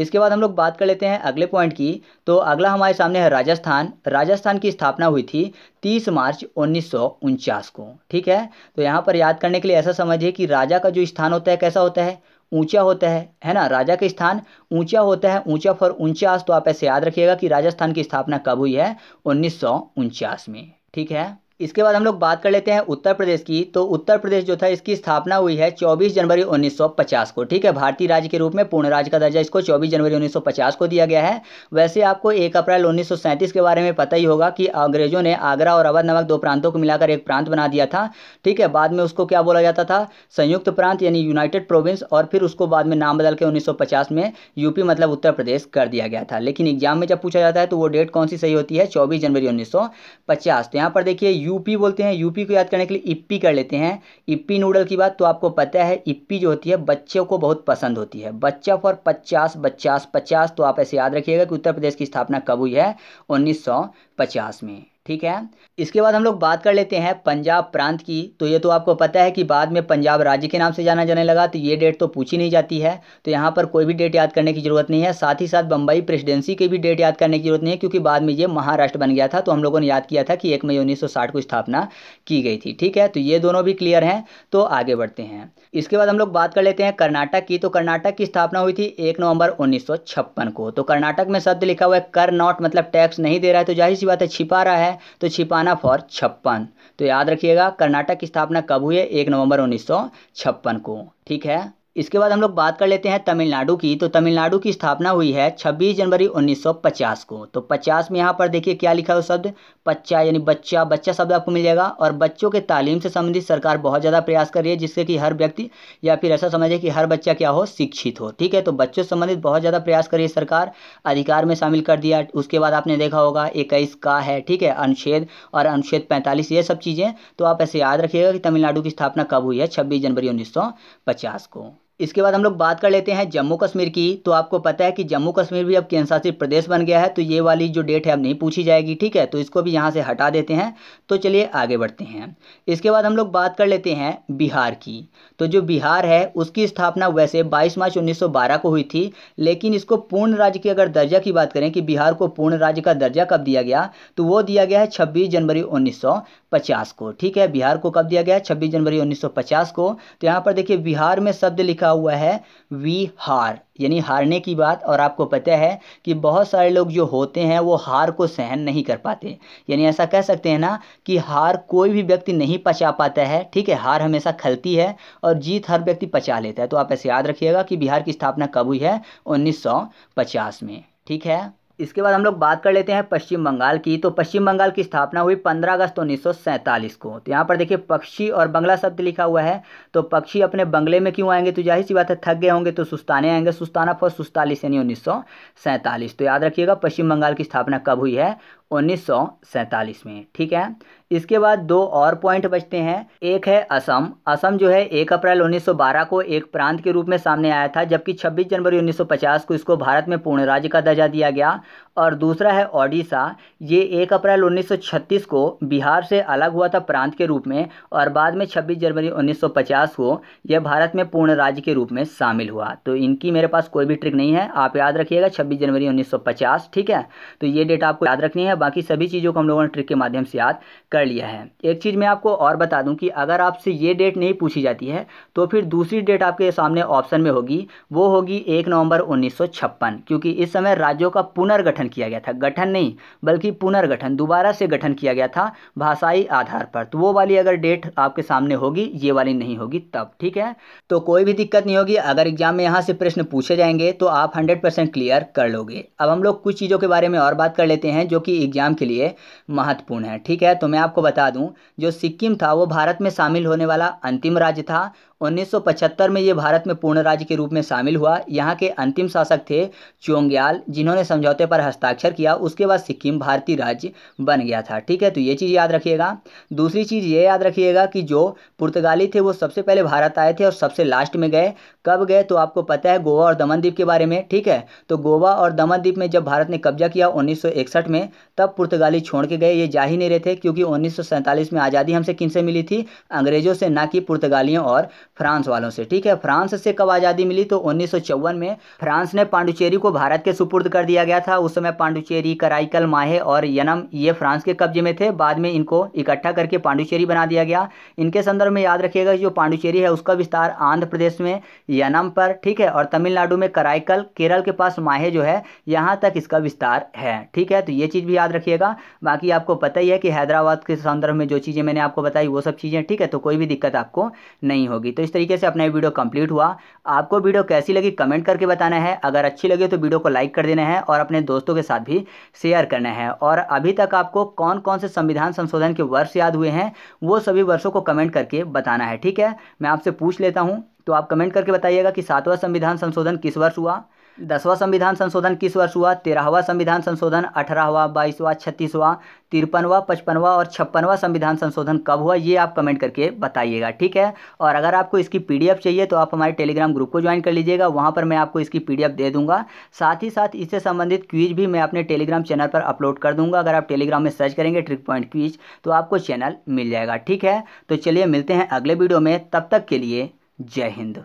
Speaker 1: इसके बाद हम लोग बात कर लेते हैं अगले पॉइंट की तो अगला हमारे सामने है राजस्थान राजस्थान की स्थापना हुई थी 30 मार्च उन्नीस को ठीक है तो यहाँ पर याद करने के लिए ऐसा समझिए कि राजा का जो स्थान होता है कैसा होता है ऊंचा होता है है ना राजा का स्थान ऊंचा होता है ऊंचा फॉर उनचास तो आप ऐसे याद रखिएगा कि राजस्थान की स्थापना कब हुई है उन्नीस में ठीक है इसके बाद हम लोग बात कर लेते हैं उत्तर प्रदेश की तो उत्तर प्रदेश जो था इसकी स्थापना हुई है 24 जनवरी 1950 को ठीक है भारतीय राज्य के रूप में पूर्ण राज्य का दर्जा इसको 24 जनवरी 1950 को दिया गया है वैसे आपको 1 अप्रैल 1937 के बारे में पता ही होगा कि अंग्रेजों ने आगरा और अवध नामक दो प्रांतों को मिलाकर एक प्रांत बना दिया था ठीक है बाद में उसको क्या बोला जाता था संयुक्त प्रांत यानी यूनाइटेड प्रोविंस और फिर उसको बाद में नाम बदल के उन्नीस में यूपी मतलब उत्तर प्रदेश कर दिया गया था लेकिन एग्जाम में जब पूछा जाता है तो वो डेट कौन सी सही होती है चौबीस जनवरी उन्नीस तो यहाँ पर देखिए यूपी बोलते हैं यूपी को याद करने के लिए इप्पी कर लेते हैं इप्पी नूडल की बात तो आपको पता है इप्पी जो होती है बच्चों को बहुत पसंद होती है बच्चा फॉर पचास पचास पचास तो आप ऐसे याद रखिएगा कि उत्तर प्रदेश की स्थापना कब हुई है उन्नीस में ठीक है इसके बाद हम लोग बात कर लेते हैं पंजाब प्रांत की तो ये तो आपको पता है कि बाद में पंजाब राज्य के नाम से जाना जाने लगा तो ये डेट तो पूछी नहीं जाती है तो यहाँ पर कोई भी डेट याद करने की ज़रूरत नहीं है साथ ही साथ बम्बई प्रेसिडेंसी की भी डेट याद करने की जरूरत नहीं है क्योंकि बाद में ये महाराष्ट्र बन गया था तो हम लोगों ने याद किया था कि एक मई उन्नीस को स्थापना की गई थी ठीक है तो ये दोनों भी क्लियर हैं तो आगे बढ़ते हैं इसके बाद हम लोग बात कर लेते हैं कर्नाटक की तो कर्नाटक की स्थापना हुई थी एक नवंबर उन्नीस को तो कर्नाटक में शब्द लिखा हुआ है कर नॉट मतलब टैक्स नहीं दे रहा है तो जाहिर सी बात है छिपा रहा है तो छिपाना फॉर छप्पन तो याद रखिएगा कर्नाटक की स्थापना कब हुई है एक नवंबर उन्नीस को ठीक है इसके बाद हम लोग बात कर लेते हैं तमिलनाडु की तो तमिलनाडु की स्थापना हुई है 26 जनवरी 1950 को तो 50 में यहाँ पर देखिए क्या लिखा है शब्द बच्चा यानी बच्चा बच्चा शब्द आपको मिल जाएगा और बच्चों के तालीम से संबंधित सरकार बहुत ज़्यादा प्रयास कर रही है जिससे कि हर व्यक्ति या फिर ऐसा समझे कि हर बच्चा क्या हो शिक्षित हो ठीक है तो बच्चों से संबंधित बहुत ज़्यादा प्रयास कर रही है सरकार अधिकार में शामिल कर दिया उसके बाद आपने देखा होगा इक्कीस का है ठीक है अनुच्छेद और अनुच्छेद पैंतालीस ये सब चीज़ें तो आप ऐसे याद रखिएगा कि तमिलनाडु की स्थापना कब हुई है छब्बीस जनवरी उन्नीस को इसके बाद हम लोग बात कर लेते हैं जम्मू कश्मीर की तो आपको पता है कि जम्मू कश्मीर भी अब केंद्रशासित प्रदेश बन गया है तो ये वाली जो डेट है अब नहीं पूछी जाएगी ठीक है तो इसको भी यहाँ से हटा देते हैं तो चलिए आगे बढ़ते हैं इसके बाद हम लोग बात कर लेते हैं बिहार की तो जो बिहार है उसकी स्थापना वैसे बाईस मार्च उन्नीस को हुई थी लेकिन इसको पूर्ण राज्य की अगर दर्जा की बात करें कि बिहार को पूर्ण राज्य का दर्जा कब दिया गया तो वो दिया गया है छब्बीस जनवरी उन्नीस को ठीक है बिहार को कब दिया गया छब्बीस जनवरी उन्नीस को तो यहाँ पर देखिए बिहार में शब्द लिखा लिखा हुआ है वी हार यानी हारने की बात और आपको पता है कि बहुत सारे लोग जो होते हैं वो हार को सहन नहीं कर पाते यानी ऐसा कह सकते हैं ना कि हार कोई भी व्यक्ति नहीं पचा पाता है ठीक है हार हमेशा खलती है और जीत हर व्यक्ति पचा लेता है तो आप ऐसे याद रखिएगा कि बिहार की स्थापना कब हुई है उन्नीस में ठीक है इसके बाद हम लोग बात कर लेते हैं पश्चिम बंगाल की तो पश्चिम बंगाल की स्थापना हुई 15 अगस्त उन्नीस को तो यहाँ पर देखिए पक्षी और बंगला शब्द लिखा हुआ है तो पक्षी अपने बंगले में क्यों आएंगे तो जाहिर सी बात है थक गए होंगे तो सुस्ताने आएंगे सुस्ताना फॉर सुस्तालीस यानी उन्नीस तो याद रखिएगा पश्चिम बंगाल की स्थापना कब हुई है उन्नीस में ठीक है इसके बाद दो और पॉइंट बचते हैं एक है असम असम जो है एक अप्रैल 1912 को एक प्रांत के रूप में सामने आया था जबकि 26 जनवरी 1950 को इसको भारत में पूर्ण राज्य का दर्जा दिया गया और दूसरा है ओडिशा ये एक अप्रैल 1936 को बिहार से अलग हुआ था प्रांत के रूप में और बाद में 26 जनवरी 1950 को यह भारत में पूर्ण राज्य के रूप में शामिल हुआ तो इनकी मेरे पास कोई भी ट्रिक नहीं है आप याद रखिएगा 26 जनवरी 1950 ठीक है तो ये डेट आपको याद रखनी है बाकी सभी चीज़ों को हम लोगों ने ट्रिक के माध्यम से याद कर लिया है एक चीज़ मैं आपको और बता दूँ कि अगर आपसे ये डेट नहीं पूछी जाती है तो फिर दूसरी डेट आपके सामने ऑप्शन में होगी वो होगी एक नवंबर उन्नीस क्योंकि इस समय राज्यों का पुनर्गठन गठन किया गया था गठन नहीं बल्कि पुनर्गठन दोबारा से गठन किया गया था भाषाई आधार पर तो वो वाली अगर डेट आपके सामने होगी ये वाली नहीं होगी तब ठीक है तो कोई भी दिक्कत नहीं होगी अगर एग्जाम में यहाँ से प्रश्न पूछे जाएंगे तो आप हंड्रेड क्लियर कर लोगे अब हम लोग कुछ चीज़ों के बारे में और बात कर लेते हैं जो कि एग्जाम के लिए महत्वपूर्ण है ठीक है तो मैं आपको बता दूँ जो सिक्किम था वो भारत में शामिल होने वाला अंतिम राज्य था 1975 में ये भारत में पूर्ण राज्य के रूप में शामिल हुआ यहाँ के अंतिम शासक थे चोंग्याल जिन्होंने समझौते पर हस्ताक्षर किया उसके बाद सिक्किम भारतीय राज्य बन गया था ठीक है तो ये चीज़ याद रखिएगा दूसरी चीज़ ये याद रखिएगा कि जो पुर्तगाली थे वो सबसे पहले भारत आए थे और सबसे लास्ट में गए कब गए तो आपको पता है गोवा और दमनदीप के बारे में ठीक है तो गोवा और दमनदीप में जब भारत ने कब्जा किया 1961 में तब पुर्तगाली छोड़ के गए ये जा ही नहीं रहे थे क्योंकि उन्नीस में आज़ादी हमसे किन से मिली थी अंग्रेजों से ना कि पुर्तगालियों और फ्रांस वालों से ठीक है फ्रांस से कब आज़ादी मिली तो उन्नीस में फ्रांस ने पांडुचेरी को भारत के सुपुर्द कर दिया गया था उस समय पांडुचेरी कराइकल माहे और यनम ये फ्रांस के कब्जे में थे बाद में इनको इकट्ठा करके पांडुचेरी बना दिया गया इनके संदर्भ में याद रखिएगा जो पांडुचेरी है उसका विस्तार आंध्र प्रदेश में यनम पर ठीक है और तमिलनाडु में कराइकल केरल के पास माहे जो है यहाँ तक इसका विस्तार है ठीक है तो ये चीज़ भी याद रखिएगा बाकी आपको पता ही है कि हैदराबाद के संदर्भ में जो चीज़ें मैंने आपको बताई वो सब चीज़ें ठीक है तो कोई भी दिक्कत आपको नहीं होगी तो इस तरीके से अपना ये वीडियो कम्प्लीट हुआ आपको वीडियो कैसी लगी कमेंट करके बताना है अगर अच्छी लगे तो वीडियो को लाइक कर देना है और अपने दोस्तों के साथ भी शेयर करना है और अभी तक आपको कौन कौन से संविधान संशोधन के वर्ष याद हुए हैं वो सभी वर्षों को कमेंट करके बताना है ठीक है मैं आपसे पूछ लेता हूँ तो आप कमेंट करके बताइएगा कि सातवां संविधान संशोधन किस वर्ष हुआ दसवां संविधान संशोधन किस वर्ष हुआ तेरहवा संविधान संशोधन अठारहवा बाईसवा छत्तीसवा तिरपनवा पचपनवा और छप्पनवा संविधान संशोधन कब हुआ ये आप कमेंट करके बताइएगा ठीक है और अगर आपको इसकी पीडीएफ चाहिए तो आप हमारे टेलीग्राम ग्रुप को ज्वाइन कर लीजिएगा वहाँ पर मैं आपको इसकी पीडीएफ दे दूंगा साथ ही साथ इससे संबंधित क्वीज भी मैं अपने टेलीग्राम चैनल पर अपलोड कर दूंगा अगर आप टेलीग्राम में सर्च करेंगे ट्रिक पॉइंट क्वीज तो आपको चैनल मिल जाएगा ठीक है तो चलिए मिलते हैं अगले वीडियो में तब तक के लिए जय हिंद